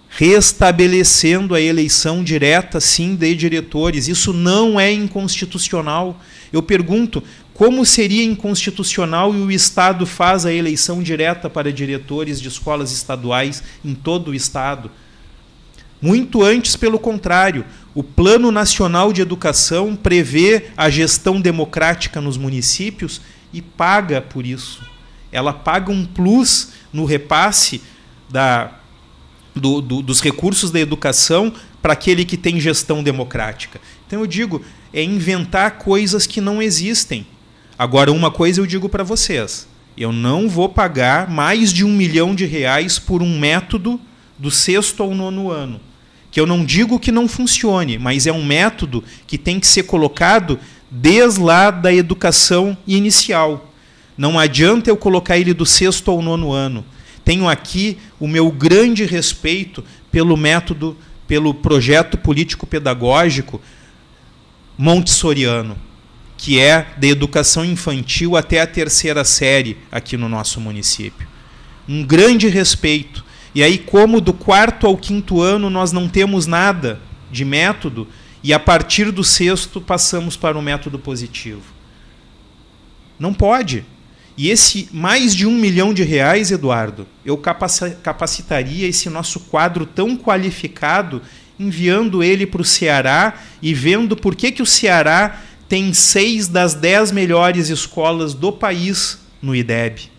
restabelecendo a eleição direta, sim, de diretores. Isso não é inconstitucional. Eu pergunto, como seria inconstitucional e o Estado faz a eleição direta para diretores de escolas estaduais em todo o Estado? Muito antes, pelo contrário, o Plano Nacional de Educação prevê a gestão democrática nos municípios e paga por isso. Ela paga um plus no repasse da do, do, dos recursos da educação para aquele que tem gestão democrática. Então eu digo, é inventar coisas que não existem. Agora, uma coisa eu digo para vocês: eu não vou pagar mais de um milhão de reais por um método do sexto ao nono ano. Que eu não digo que não funcione, mas é um método que tem que ser colocado desde lá da educação inicial. Não adianta eu colocar ele do sexto ao nono ano. Tenho aqui o meu grande respeito pelo método, pelo projeto político-pedagógico montessoriano, que é da educação infantil até a terceira série aqui no nosso município. Um grande respeito. E aí, como do quarto ao quinto ano nós não temos nada de método, e a partir do sexto passamos para o método positivo. Não pode. E esse mais de um milhão de reais, Eduardo, eu capacitaria esse nosso quadro tão qualificado, enviando ele para o Ceará e vendo por que, que o Ceará tem seis das dez melhores escolas do país no IDEB.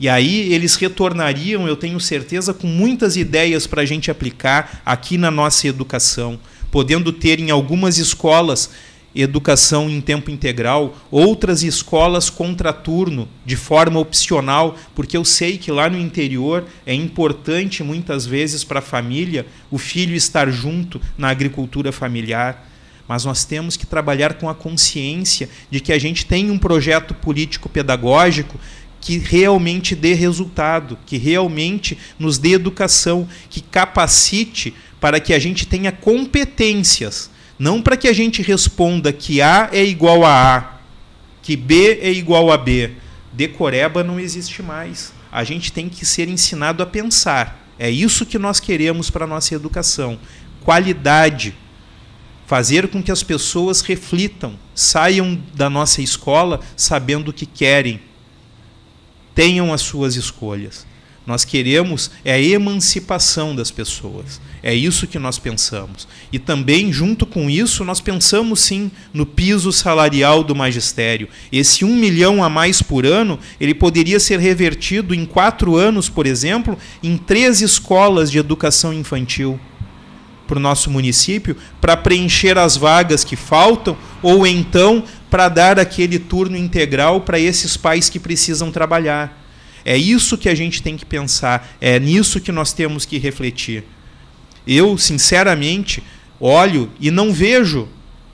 E aí eles retornariam, eu tenho certeza, com muitas ideias para a gente aplicar aqui na nossa educação, podendo ter em algumas escolas educação em tempo integral, outras escolas contra turno, de forma opcional, porque eu sei que lá no interior é importante muitas vezes para a família o filho estar junto na agricultura familiar. Mas nós temos que trabalhar com a consciência de que a gente tem um projeto político-pedagógico que realmente dê resultado, que realmente nos dê educação, que capacite para que a gente tenha competências não para que a gente responda que A é igual a A, que B é igual a B. Decoreba não existe mais. A gente tem que ser ensinado a pensar. É isso que nós queremos para a nossa educação. Qualidade. Fazer com que as pessoas reflitam, saiam da nossa escola sabendo o que querem, tenham as suas escolhas. Nós queremos é a emancipação das pessoas. É isso que nós pensamos. E também, junto com isso, nós pensamos sim no piso salarial do magistério. Esse um milhão a mais por ano, ele poderia ser revertido em quatro anos, por exemplo, em três escolas de educação infantil para o nosso município, para preencher as vagas que faltam, ou então para dar aquele turno integral para esses pais que precisam trabalhar. É isso que a gente tem que pensar, é nisso que nós temos que refletir. Eu, sinceramente, olho e não vejo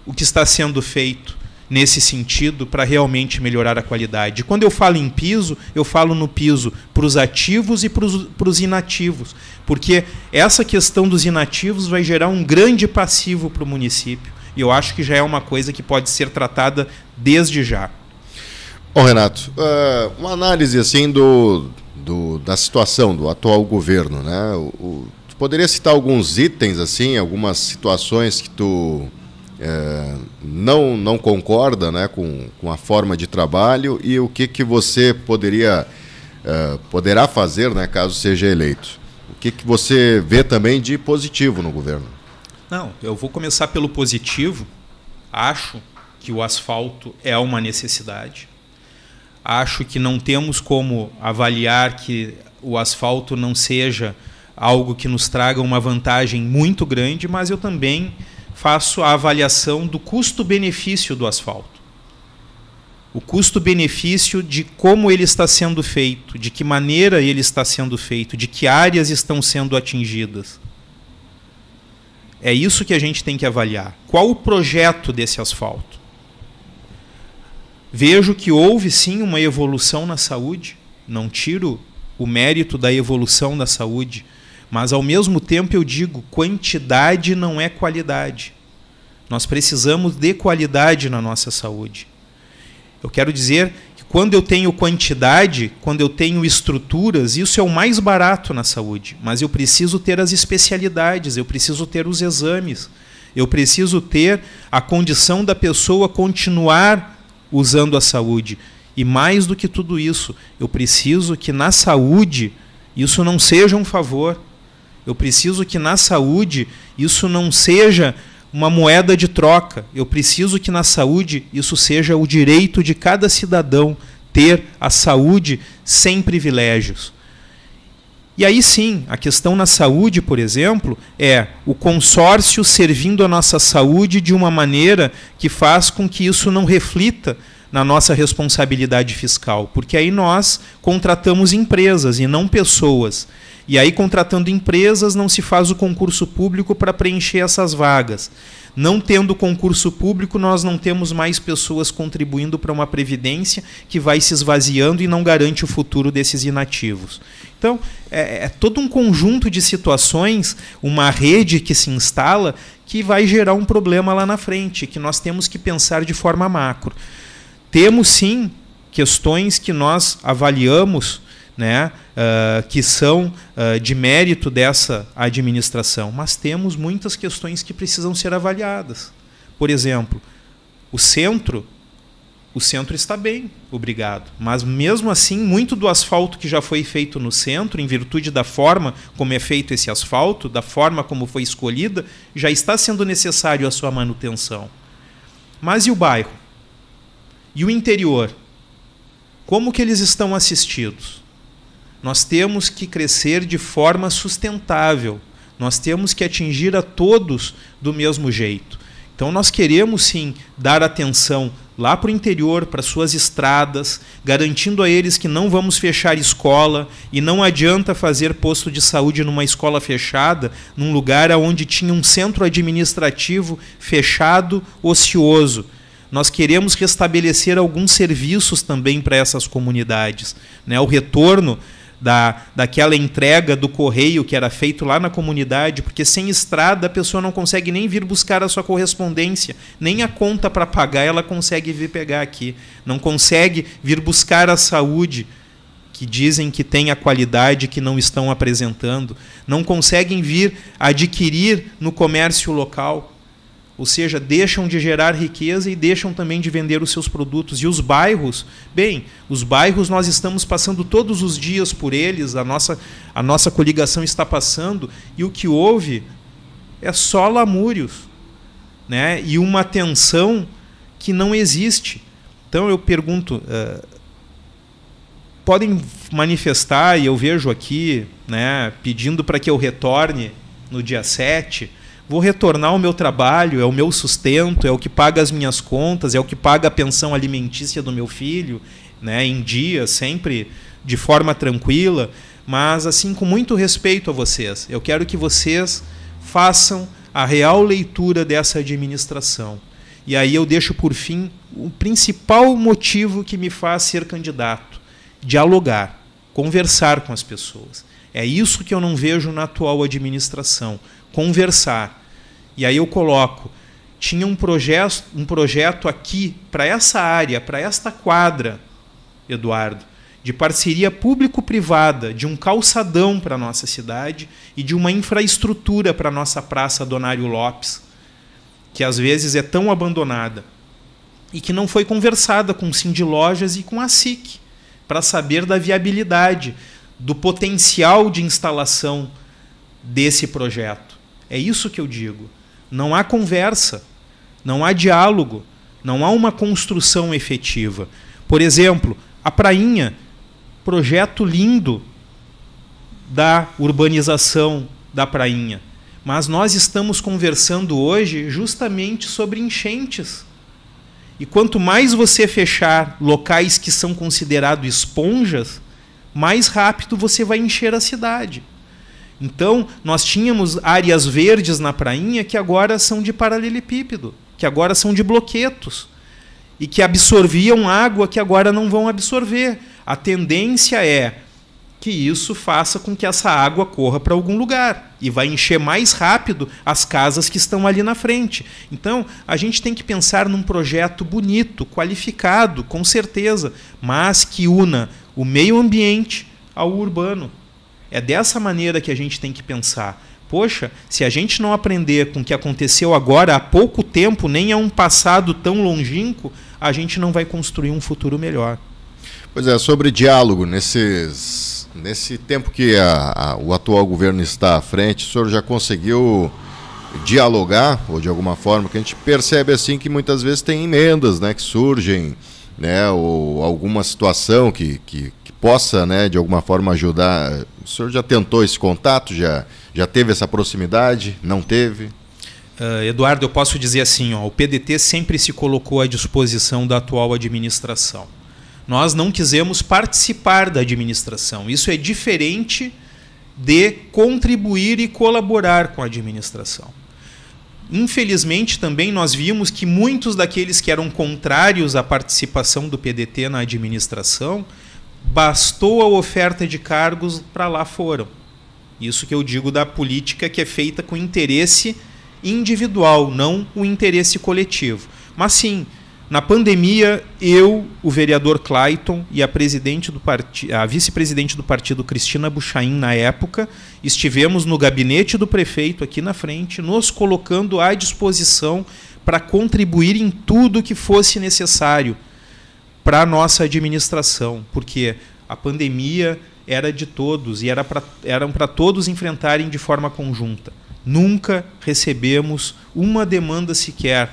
o que está sendo feito nesse sentido para realmente melhorar a qualidade. Quando eu falo em piso, eu falo no piso para os ativos e para os inativos, porque essa questão dos inativos vai gerar um grande passivo para o município. E eu acho que já é uma coisa que pode ser tratada desde já. Bom, Renato, eh, uma análise assim do, do da situação do atual governo, né? O, Tu poderia citar alguns itens, assim, algumas situações que tu é, não, não concorda né, com, com a forma de trabalho e o que, que você poderia é, poderá fazer né, caso seja eleito? O que, que você vê também de positivo no governo? Não, eu vou começar pelo positivo. Acho que o asfalto é uma necessidade. Acho que não temos como avaliar que o asfalto não seja algo que nos traga uma vantagem muito grande, mas eu também faço a avaliação do custo-benefício do asfalto. O custo-benefício de como ele está sendo feito, de que maneira ele está sendo feito, de que áreas estão sendo atingidas. É isso que a gente tem que avaliar. Qual o projeto desse asfalto? Vejo que houve sim uma evolução na saúde, não tiro o mérito da evolução da saúde, mas ao mesmo tempo eu digo, quantidade não é qualidade. Nós precisamos de qualidade na nossa saúde. Eu quero dizer que quando eu tenho quantidade, quando eu tenho estruturas, isso é o mais barato na saúde, mas eu preciso ter as especialidades, eu preciso ter os exames, eu preciso ter a condição da pessoa continuar usando a saúde. E mais do que tudo isso, eu preciso que na saúde isso não seja um favor, eu preciso que na saúde isso não seja uma moeda de troca. Eu preciso que na saúde isso seja o direito de cada cidadão ter a saúde sem privilégios. E aí sim, a questão na saúde, por exemplo, é o consórcio servindo a nossa saúde de uma maneira que faz com que isso não reflita na nossa responsabilidade fiscal, porque aí nós contratamos empresas e não pessoas. E aí, contratando empresas, não se faz o concurso público para preencher essas vagas. Não tendo concurso público, nós não temos mais pessoas contribuindo para uma previdência que vai se esvaziando e não garante o futuro desses inativos. Então, é, é todo um conjunto de situações, uma rede que se instala, que vai gerar um problema lá na frente, que nós temos que pensar de forma macro. Temos sim questões que nós avaliamos né, uh, que são uh, de mérito dessa administração, mas temos muitas questões que precisam ser avaliadas. Por exemplo, o centro, o centro está bem, obrigado, mas mesmo assim, muito do asfalto que já foi feito no centro, em virtude da forma como é feito esse asfalto, da forma como foi escolhida, já está sendo necessário a sua manutenção. Mas e o bairro? E o interior? Como que eles estão assistidos? Nós temos que crescer de forma sustentável. Nós temos que atingir a todos do mesmo jeito. Então nós queremos sim dar atenção lá para o interior, para suas estradas, garantindo a eles que não vamos fechar escola e não adianta fazer posto de saúde numa escola fechada, num lugar onde tinha um centro administrativo fechado, ocioso. Nós queremos restabelecer alguns serviços também para essas comunidades. Né? O retorno da, daquela entrega do correio que era feito lá na comunidade, porque sem estrada a pessoa não consegue nem vir buscar a sua correspondência, nem a conta para pagar ela consegue vir pegar aqui, não consegue vir buscar a saúde que dizem que tem a qualidade que não estão apresentando, não conseguem vir adquirir no comércio local ou seja, deixam de gerar riqueza e deixam também de vender os seus produtos. E os bairros, bem, os bairros nós estamos passando todos os dias por eles, a nossa, a nossa coligação está passando, e o que houve é só lamúrios né? e uma tensão que não existe. Então eu pergunto. Uh, podem manifestar, e eu vejo aqui, né, pedindo para que eu retorne no dia 7, vou retornar ao meu trabalho, é o meu sustento, é o que paga as minhas contas, é o que paga a pensão alimentícia do meu filho, né, em dia, sempre de forma tranquila, mas assim com muito respeito a vocês. Eu quero que vocês façam a real leitura dessa administração. E aí eu deixo por fim o principal motivo que me faz ser candidato: dialogar, conversar com as pessoas. É isso que eu não vejo na atual administração conversar. E aí eu coloco, tinha um projeto, um projeto aqui para essa área, para esta quadra, Eduardo, de parceria público-privada, de um calçadão para nossa cidade e de uma infraestrutura para nossa praça Donário Lopes, que às vezes é tão abandonada e que não foi conversada com o Cindy Lojas e com a SIC para saber da viabilidade, do potencial de instalação desse projeto. É isso que eu digo. Não há conversa, não há diálogo, não há uma construção efetiva. Por exemplo, a Prainha, projeto lindo da urbanização da Prainha. Mas nós estamos conversando hoje justamente sobre enchentes. E quanto mais você fechar locais que são considerados esponjas, mais rápido você vai encher a cidade. Então, nós tínhamos áreas verdes na prainha que agora são de paralelepípedo, que agora são de bloquetos, e que absorviam água que agora não vão absorver. A tendência é que isso faça com que essa água corra para algum lugar e vai encher mais rápido as casas que estão ali na frente. Então, a gente tem que pensar num projeto bonito, qualificado, com certeza, mas que una o meio ambiente ao urbano. É dessa maneira que a gente tem que pensar. Poxa, se a gente não aprender com o que aconteceu agora há pouco tempo, nem é um passado tão longínquo, a gente não vai construir um futuro melhor. Pois é, sobre diálogo, nesses, nesse tempo que a, a, o atual governo está à frente, o senhor já conseguiu dialogar, ou de alguma forma, que a gente percebe assim que muitas vezes tem emendas né, que surgem, né, ou alguma situação que, que, que possa, né, de alguma forma, ajudar o senhor já tentou esse contato? Já, já teve essa proximidade? Não teve? Uh, Eduardo, eu posso dizer assim: ó, o PDT sempre se colocou à disposição da atual administração. Nós não quisemos participar da administração. Isso é diferente de contribuir e colaborar com a administração. Infelizmente, também nós vimos que muitos daqueles que eram contrários à participação do PDT na administração bastou a oferta de cargos para lá foram. Isso que eu digo da política que é feita com interesse individual, não o interesse coletivo. Mas sim, na pandemia, eu, o vereador Clayton e a presidente do partido, a vice-presidente do partido Cristina Buchaim na época, estivemos no gabinete do prefeito aqui na frente, nos colocando à disposição para contribuir em tudo que fosse necessário para a nossa administração, porque a pandemia era de todos e era pra, eram para todos enfrentarem de forma conjunta. Nunca recebemos uma demanda sequer,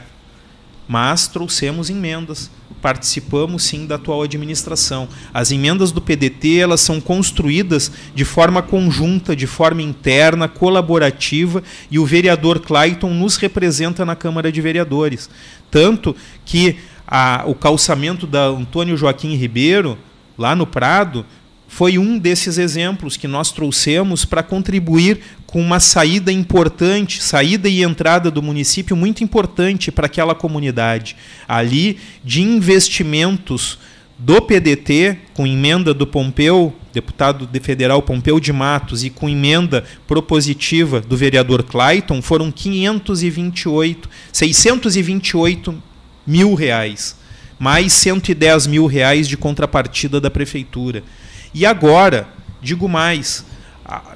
mas trouxemos emendas, participamos sim da atual administração. As emendas do PDT elas são construídas de forma conjunta, de forma interna, colaborativa e o vereador Clayton nos representa na Câmara de Vereadores, tanto que a, o calçamento da Antônio Joaquim Ribeiro, lá no Prado, foi um desses exemplos que nós trouxemos para contribuir com uma saída importante, saída e entrada do município muito importante para aquela comunidade. Ali, de investimentos do PDT, com emenda do Pompeu, deputado federal Pompeu de Matos, e com emenda propositiva do vereador Clayton, foram 528, 628 mil reais, mais 110 mil reais de contrapartida da prefeitura. E agora, digo mais,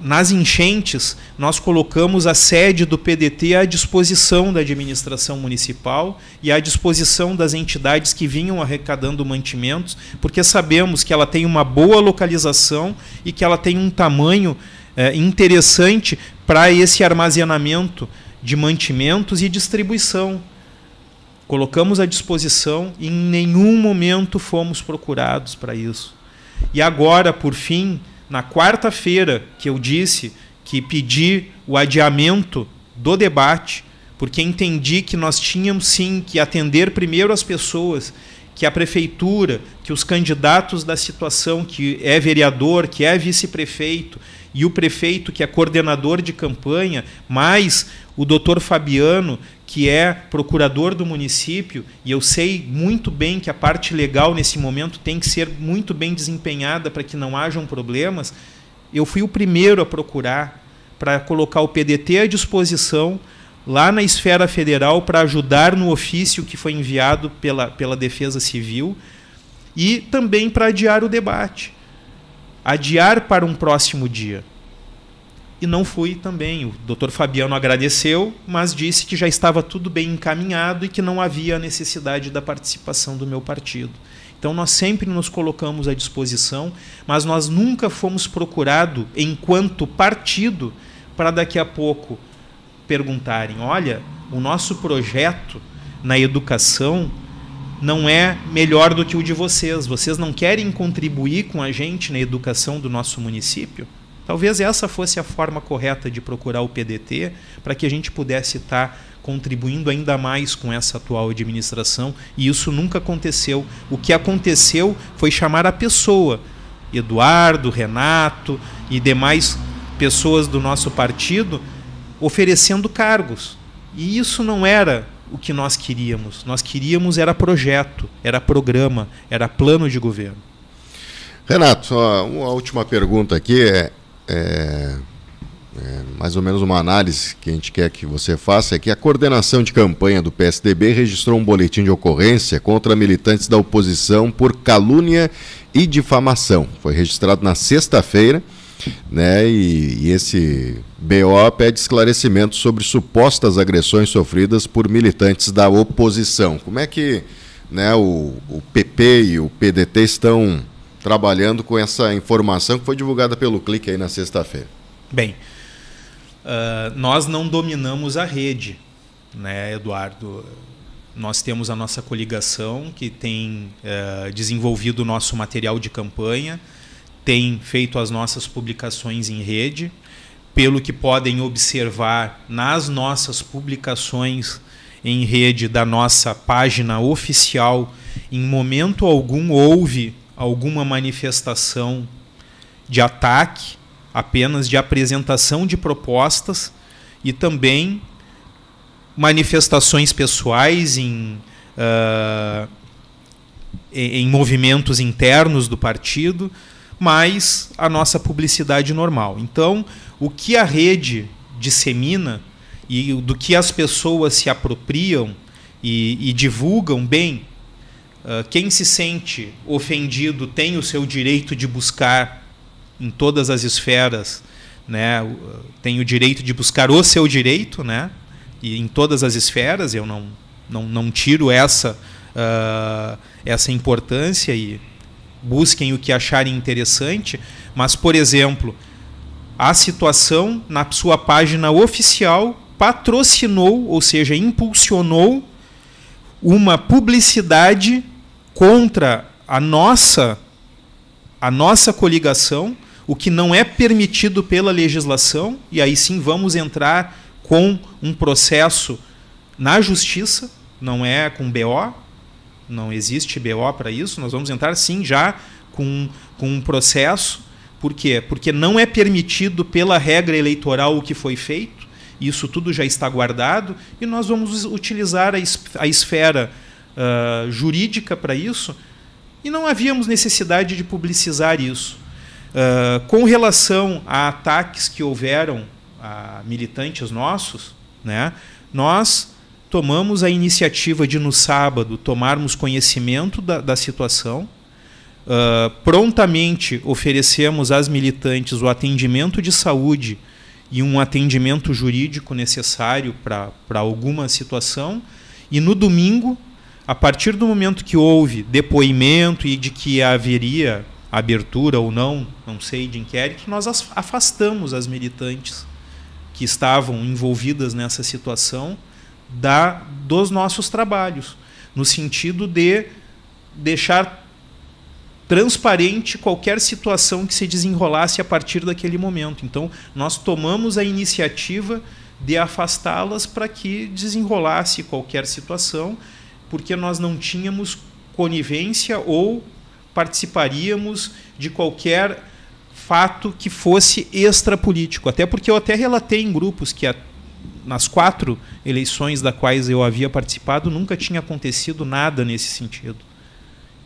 nas enchentes, nós colocamos a sede do PDT à disposição da administração municipal e à disposição das entidades que vinham arrecadando mantimentos, porque sabemos que ela tem uma boa localização e que ela tem um tamanho é, interessante para esse armazenamento de mantimentos e distribuição colocamos à disposição e em nenhum momento fomos procurados para isso. E agora, por fim, na quarta-feira que eu disse que pedi o adiamento do debate, porque entendi que nós tínhamos sim que atender primeiro as pessoas, que a prefeitura, que os candidatos da situação, que é vereador, que é vice-prefeito, e o prefeito, que é coordenador de campanha, mais o doutor Fabiano, que é procurador do município, e eu sei muito bem que a parte legal nesse momento tem que ser muito bem desempenhada para que não hajam problemas, eu fui o primeiro a procurar para colocar o PDT à disposição lá na esfera federal para ajudar no ofício que foi enviado pela, pela Defesa Civil e também para adiar o debate. Adiar para um próximo dia e não fui também. O doutor Fabiano agradeceu, mas disse que já estava tudo bem encaminhado e que não havia necessidade da participação do meu partido. Então nós sempre nos colocamos à disposição, mas nós nunca fomos procurado enquanto partido para daqui a pouco perguntarem: olha, o nosso projeto na educação não é melhor do que o de vocês. Vocês não querem contribuir com a gente na educação do nosso município? Talvez essa fosse a forma correta de procurar o PDT para que a gente pudesse estar contribuindo ainda mais com essa atual administração e isso nunca aconteceu. O que aconteceu foi chamar a pessoa, Eduardo, Renato e demais pessoas do nosso partido, oferecendo cargos. E isso não era o que nós queríamos. Nós queríamos era projeto, era programa, era plano de governo. Renato, uma última pergunta aqui é é, é, mais ou menos uma análise que a gente quer que você faça é que a coordenação de campanha do PSDB registrou um boletim de ocorrência contra militantes da oposição por calúnia e difamação. Foi registrado na sexta-feira, né? E, e esse BO pede esclarecimento sobre supostas agressões sofridas por militantes da oposição. Como é que né, o, o PP e o PDT estão trabalhando com essa informação que foi divulgada pelo Clique aí na sexta-feira? Bem, uh, nós não dominamos a rede, né, Eduardo? Nós temos a nossa coligação que tem uh, desenvolvido o nosso material de campanha, tem feito as nossas publicações em rede. Pelo que podem observar nas nossas publicações em rede da nossa página oficial, em momento algum houve alguma manifestação de ataque, apenas de apresentação de propostas e também manifestações pessoais em, uh, em movimentos internos do partido, mas a nossa publicidade normal. Então, o que a rede dissemina e do que as pessoas se apropriam e, e divulgam, bem, ah, quem se sente ofendido tem o seu direito de buscar em todas as esferas, né? Ah, tem o direito de buscar o seu direito, né? E em todas as esferas eu não não, não tiro essa uh, essa importância e busquem o que acharem interessante. Mas por exemplo, a situação na sua página oficial patrocinou, ou seja, impulsionou uma publicidade contra a nossa a nossa coligação, o que não é permitido pela legislação, e aí sim vamos entrar com um processo na justiça, não é com BO, não existe BO para isso, nós vamos entrar sim já com, com um processo. Por quê? Porque não é permitido pela regra eleitoral o que foi feito, isso tudo já está guardado, e nós vamos utilizar a esfera uh, jurídica para isso e não havíamos necessidade de publicizar isso. Uh, com relação a ataques que houveram a militantes nossos, né, nós tomamos a iniciativa de, no sábado, tomarmos conhecimento da, da situação. Uh, prontamente oferecemos às militantes o atendimento de saúde e um atendimento jurídico necessário para alguma situação. E no domingo, a partir do momento que houve depoimento e de que haveria abertura ou não, não sei, de inquérito, nós afastamos as militantes que estavam envolvidas nessa situação da dos nossos trabalhos, no sentido de deixar transparente qualquer situação que se desenrolasse a partir daquele momento. Então, nós tomamos a iniciativa de afastá-las para que desenrolasse qualquer situação porque nós não tínhamos conivência ou participaríamos de qualquer fato que fosse extrapolítico. Até porque eu até relatei em grupos que a, nas quatro eleições da quais eu havia participado nunca tinha acontecido nada nesse sentido.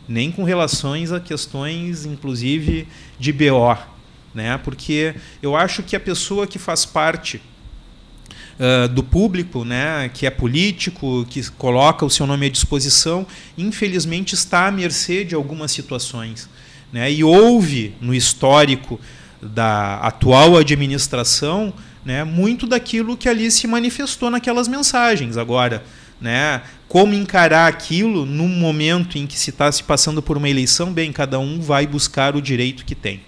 Nem com relações a questões, inclusive, de BO. Né? Porque eu acho que a pessoa que faz parte ah, do público, né, que é político, que coloca o seu nome à disposição, infelizmente está à mercê de algumas situações. Né, e houve no histórico da atual administração né, muito daquilo que ali se manifestou naquelas mensagens. Agora, né, como encarar aquilo num momento em que se está se passando por uma eleição, bem, cada um vai buscar o direito que tem.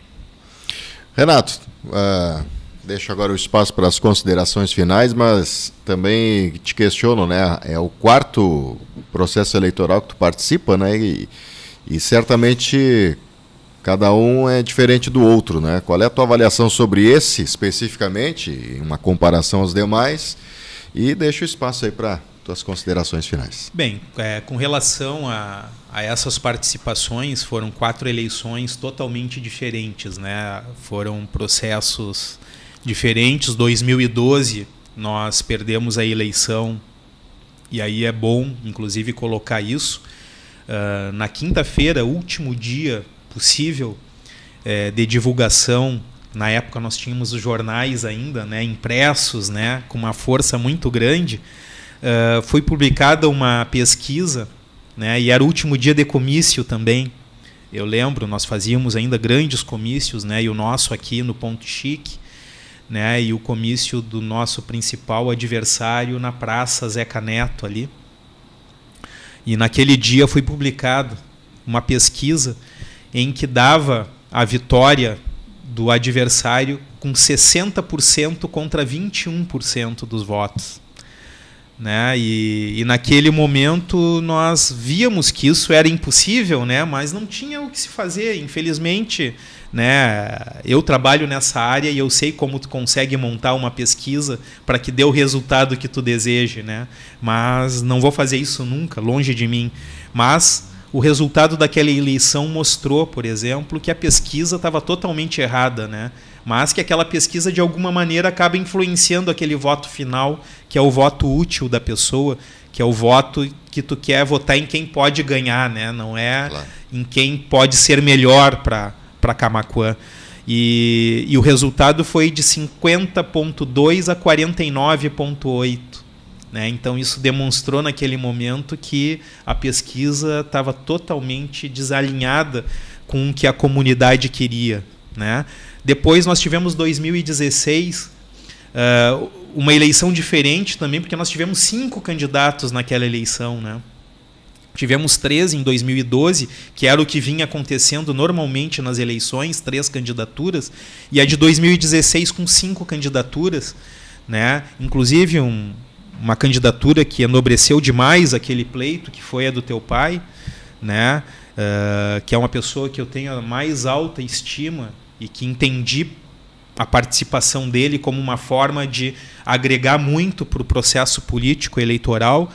Renato, uh Deixo agora o espaço para as considerações finais, mas também te questiono, né? É o quarto processo eleitoral que tu participa, né? E, e certamente cada um é diferente do outro, né? Qual é a tua avaliação sobre esse especificamente, em uma comparação aos demais? E deixo o espaço aí para tuas considerações finais. Bem, é, com relação a, a, essas participações, foram quatro eleições totalmente diferentes, né? Foram processos diferentes. 2012 nós perdemos a eleição e aí é bom, inclusive, colocar isso. Uh, na quinta-feira, último dia possível eh, de divulgação, na época nós tínhamos os jornais ainda, né, impressos, né, com uma força muito grande. Uh, foi publicada uma pesquisa, né, e era o último dia de comício também. Eu lembro, nós fazíamos ainda grandes comícios, né, e o nosso aqui no Ponto Chique né? E o comício do nosso principal adversário na Praça Zeca Neto ali. E naquele dia foi publicado uma pesquisa em que dava a vitória do adversário com 60% contra 21% dos votos. Né? E, e, naquele momento nós víamos que isso era impossível, né? mas não tinha o que se fazer. Infelizmente, né? Eu trabalho nessa área e eu sei como tu consegue montar uma pesquisa para que dê o resultado que tu deseje, né? Mas não vou fazer isso nunca, longe de mim. Mas o resultado daquela eleição mostrou, por exemplo, que a pesquisa estava totalmente errada, né? Mas que aquela pesquisa de alguma maneira acaba influenciando aquele voto final, que é o voto útil da pessoa, que é o voto que tu quer votar em quem pode ganhar, né? Não é claro. em quem pode ser melhor para para Camacuã. E, e, o resultado foi de 50,2 a 49,8. Né? Então, isso demonstrou naquele momento que a pesquisa estava totalmente desalinhada com o que a comunidade queria. Né? Depois, nós tivemos 2016, uh, eh, uma eleição diferente também, porque nós tivemos cinco candidatos naquela eleição. Né? Tivemos três em 2012, que era o que vinha acontecendo normalmente nas eleições, três candidaturas, e a de 2016 com cinco candidaturas, né? Inclusive um, uma candidatura que enobreceu demais aquele pleito, que foi a do teu pai, né? Uh, que é uma pessoa que eu tenho a mais alta estima e que entendi a participação dele como uma forma de agregar muito para o processo político eleitoral.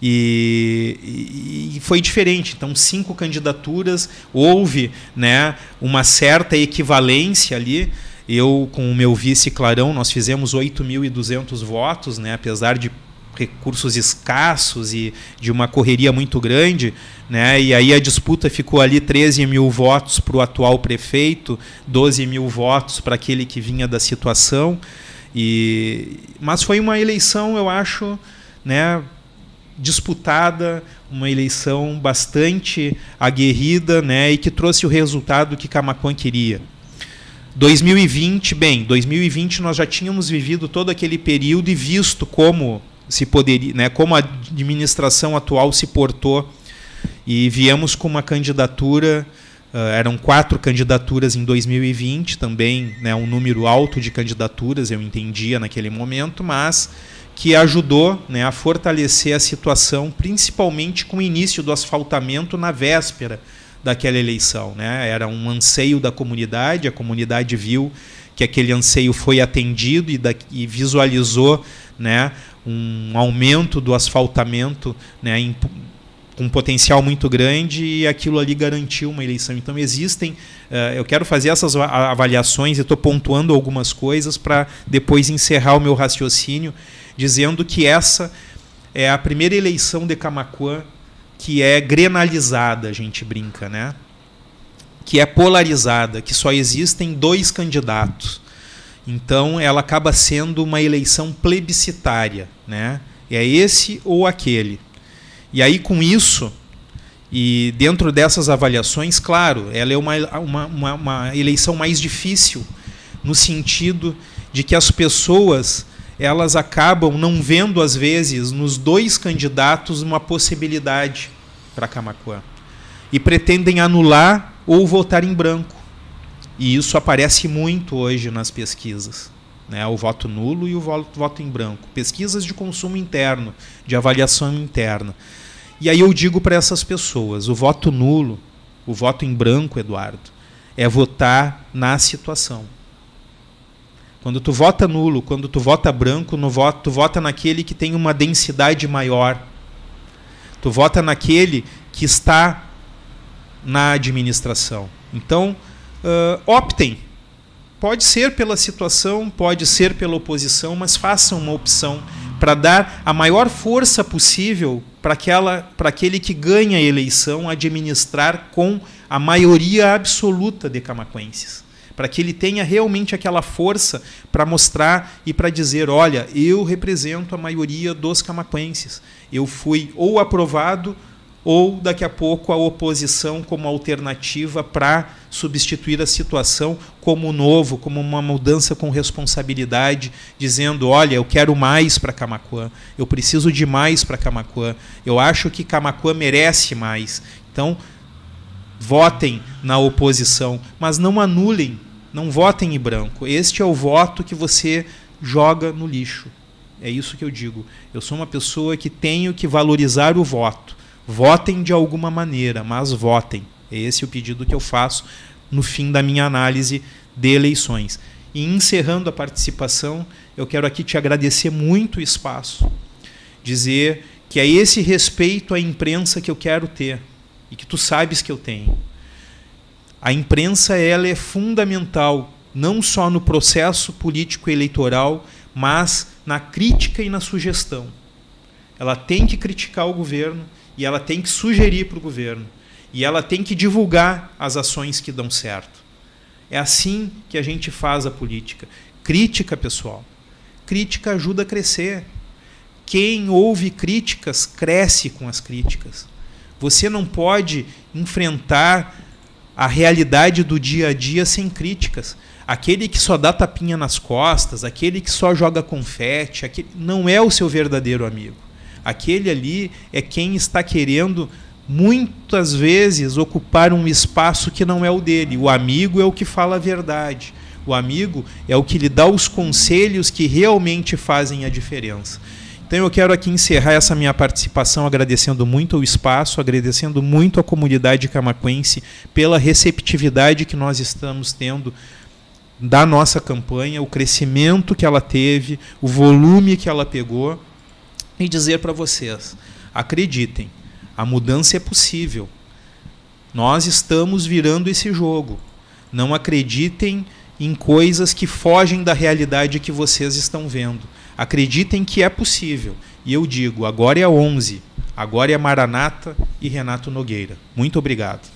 E, e, foi diferente. Então, cinco candidaturas, houve né, uma certa equivalência ali. Eu, com o meu vice Clarão, nós fizemos 8.200 votos, né, apesar de recursos escassos e de uma correria muito grande, né? E aí a disputa ficou ali 13 mil votos para o atual prefeito, 12 mil votos para aquele que vinha da situação. E mas foi uma eleição, eu acho, né? disputada, uma eleição bastante aguerrida, né, e que trouxe o resultado que Camacuã queria. 2020, bem, 2020 nós já tínhamos vivido todo aquele período e visto como se poderia, né, como a administração atual se portou e viemos com uma candidatura uh, eram quatro candidaturas em 2020 também né, um número alto de candidaturas eu entendia naquele momento mas que ajudou né, a fortalecer a situação, principalmente com o início do asfaltamento na véspera daquela eleição. Né? Era um anseio da comunidade, a comunidade viu que aquele anseio foi atendido e, da, e visualizou né, um aumento do asfaltamento né, em, com um potencial muito grande e aquilo ali garantiu uma eleição. Então existem, uh, eu quero fazer essas avaliações e estou pontuando algumas coisas para depois encerrar o meu raciocínio dizendo que essa é a primeira eleição de Camacuã que é grenalizada, a gente brinca, né? Que é polarizada, que só existem dois candidatos. Então ela acaba sendo uma eleição plebiscitária, né? É esse ou aquele. E aí com isso, e dentro dessas avaliações, claro, ela é uma, uma, uma, uma eleição mais difícil, no sentido de que as pessoas elas acabam não vendo, às vezes, nos dois candidatos uma possibilidade para Camacuã. E pretendem anular ou votar em branco. E isso aparece muito hoje nas pesquisas. Né? O voto nulo e o voto, voto em branco. Pesquisas de consumo interno, de avaliação interna. E aí eu digo para essas pessoas: o voto nulo, o voto em branco, Eduardo, é votar na situação quando tu vota nulo, quando tu vota branco, no voto, tu vota naquele que tem uma densidade maior. Tu vota naquele que está na administração. Então, uh, optem. Pode ser pela situação, pode ser pela oposição, mas façam uma opção para dar a maior força possível para aquela, para aquele que ganha a eleição administrar com a maioria absoluta de camaquenses para que ele tenha realmente aquela força para mostrar e para dizer: olha, eu represento a maioria dos camaquenses, eu fui ou aprovado ou daqui a pouco a oposição como alternativa para substituir a situação como novo, como uma mudança com responsabilidade, dizendo, olha, eu quero mais para Camacuã, eu preciso de mais para Camacuã, eu acho que Camacuã merece mais. Então, votem na oposição, mas não anulem não votem em branco. Este é o voto que você joga no lixo. É isso que eu digo. Eu sou uma pessoa que tenho que valorizar o voto. Votem de alguma maneira, mas votem. É esse é o pedido que eu faço no fim da minha análise de eleições. E encerrando a participação, eu quero aqui te agradecer muito o espaço, dizer que é esse respeito à imprensa que eu quero ter e que tu sabes que eu tenho a imprensa ela é fundamental não só no processo político eleitoral, mas na crítica e na sugestão. Ela tem que criticar o governo e ela tem que sugerir para o governo e ela tem que divulgar as ações que dão certo. É assim que a gente faz a política. Crítica, pessoal. Crítica ajuda a crescer. Quem ouve críticas cresce com as críticas. Você não pode enfrentar a realidade do dia a dia sem críticas. Aquele que só dá tapinha nas costas, aquele que só joga confete, aquele não é o seu verdadeiro amigo. Aquele ali é quem está querendo muitas vezes ocupar um espaço que não é o dele. O amigo é o que fala a verdade. O amigo é o que lhe dá os conselhos que realmente fazem a diferença. Então eu quero aqui encerrar essa minha participação agradecendo muito o espaço, agradecendo muito a comunidade camaquense pela receptividade que nós estamos tendo da nossa campanha, o crescimento que ela teve, o volume que ela pegou e dizer para vocês, acreditem, a mudança é possível. Nós estamos virando esse jogo. Não acreditem em coisas que fogem da realidade que vocês estão vendo acreditem que é possível. E eu digo, agora é 11, agora é Maranata e Renato Nogueira. Muito obrigado.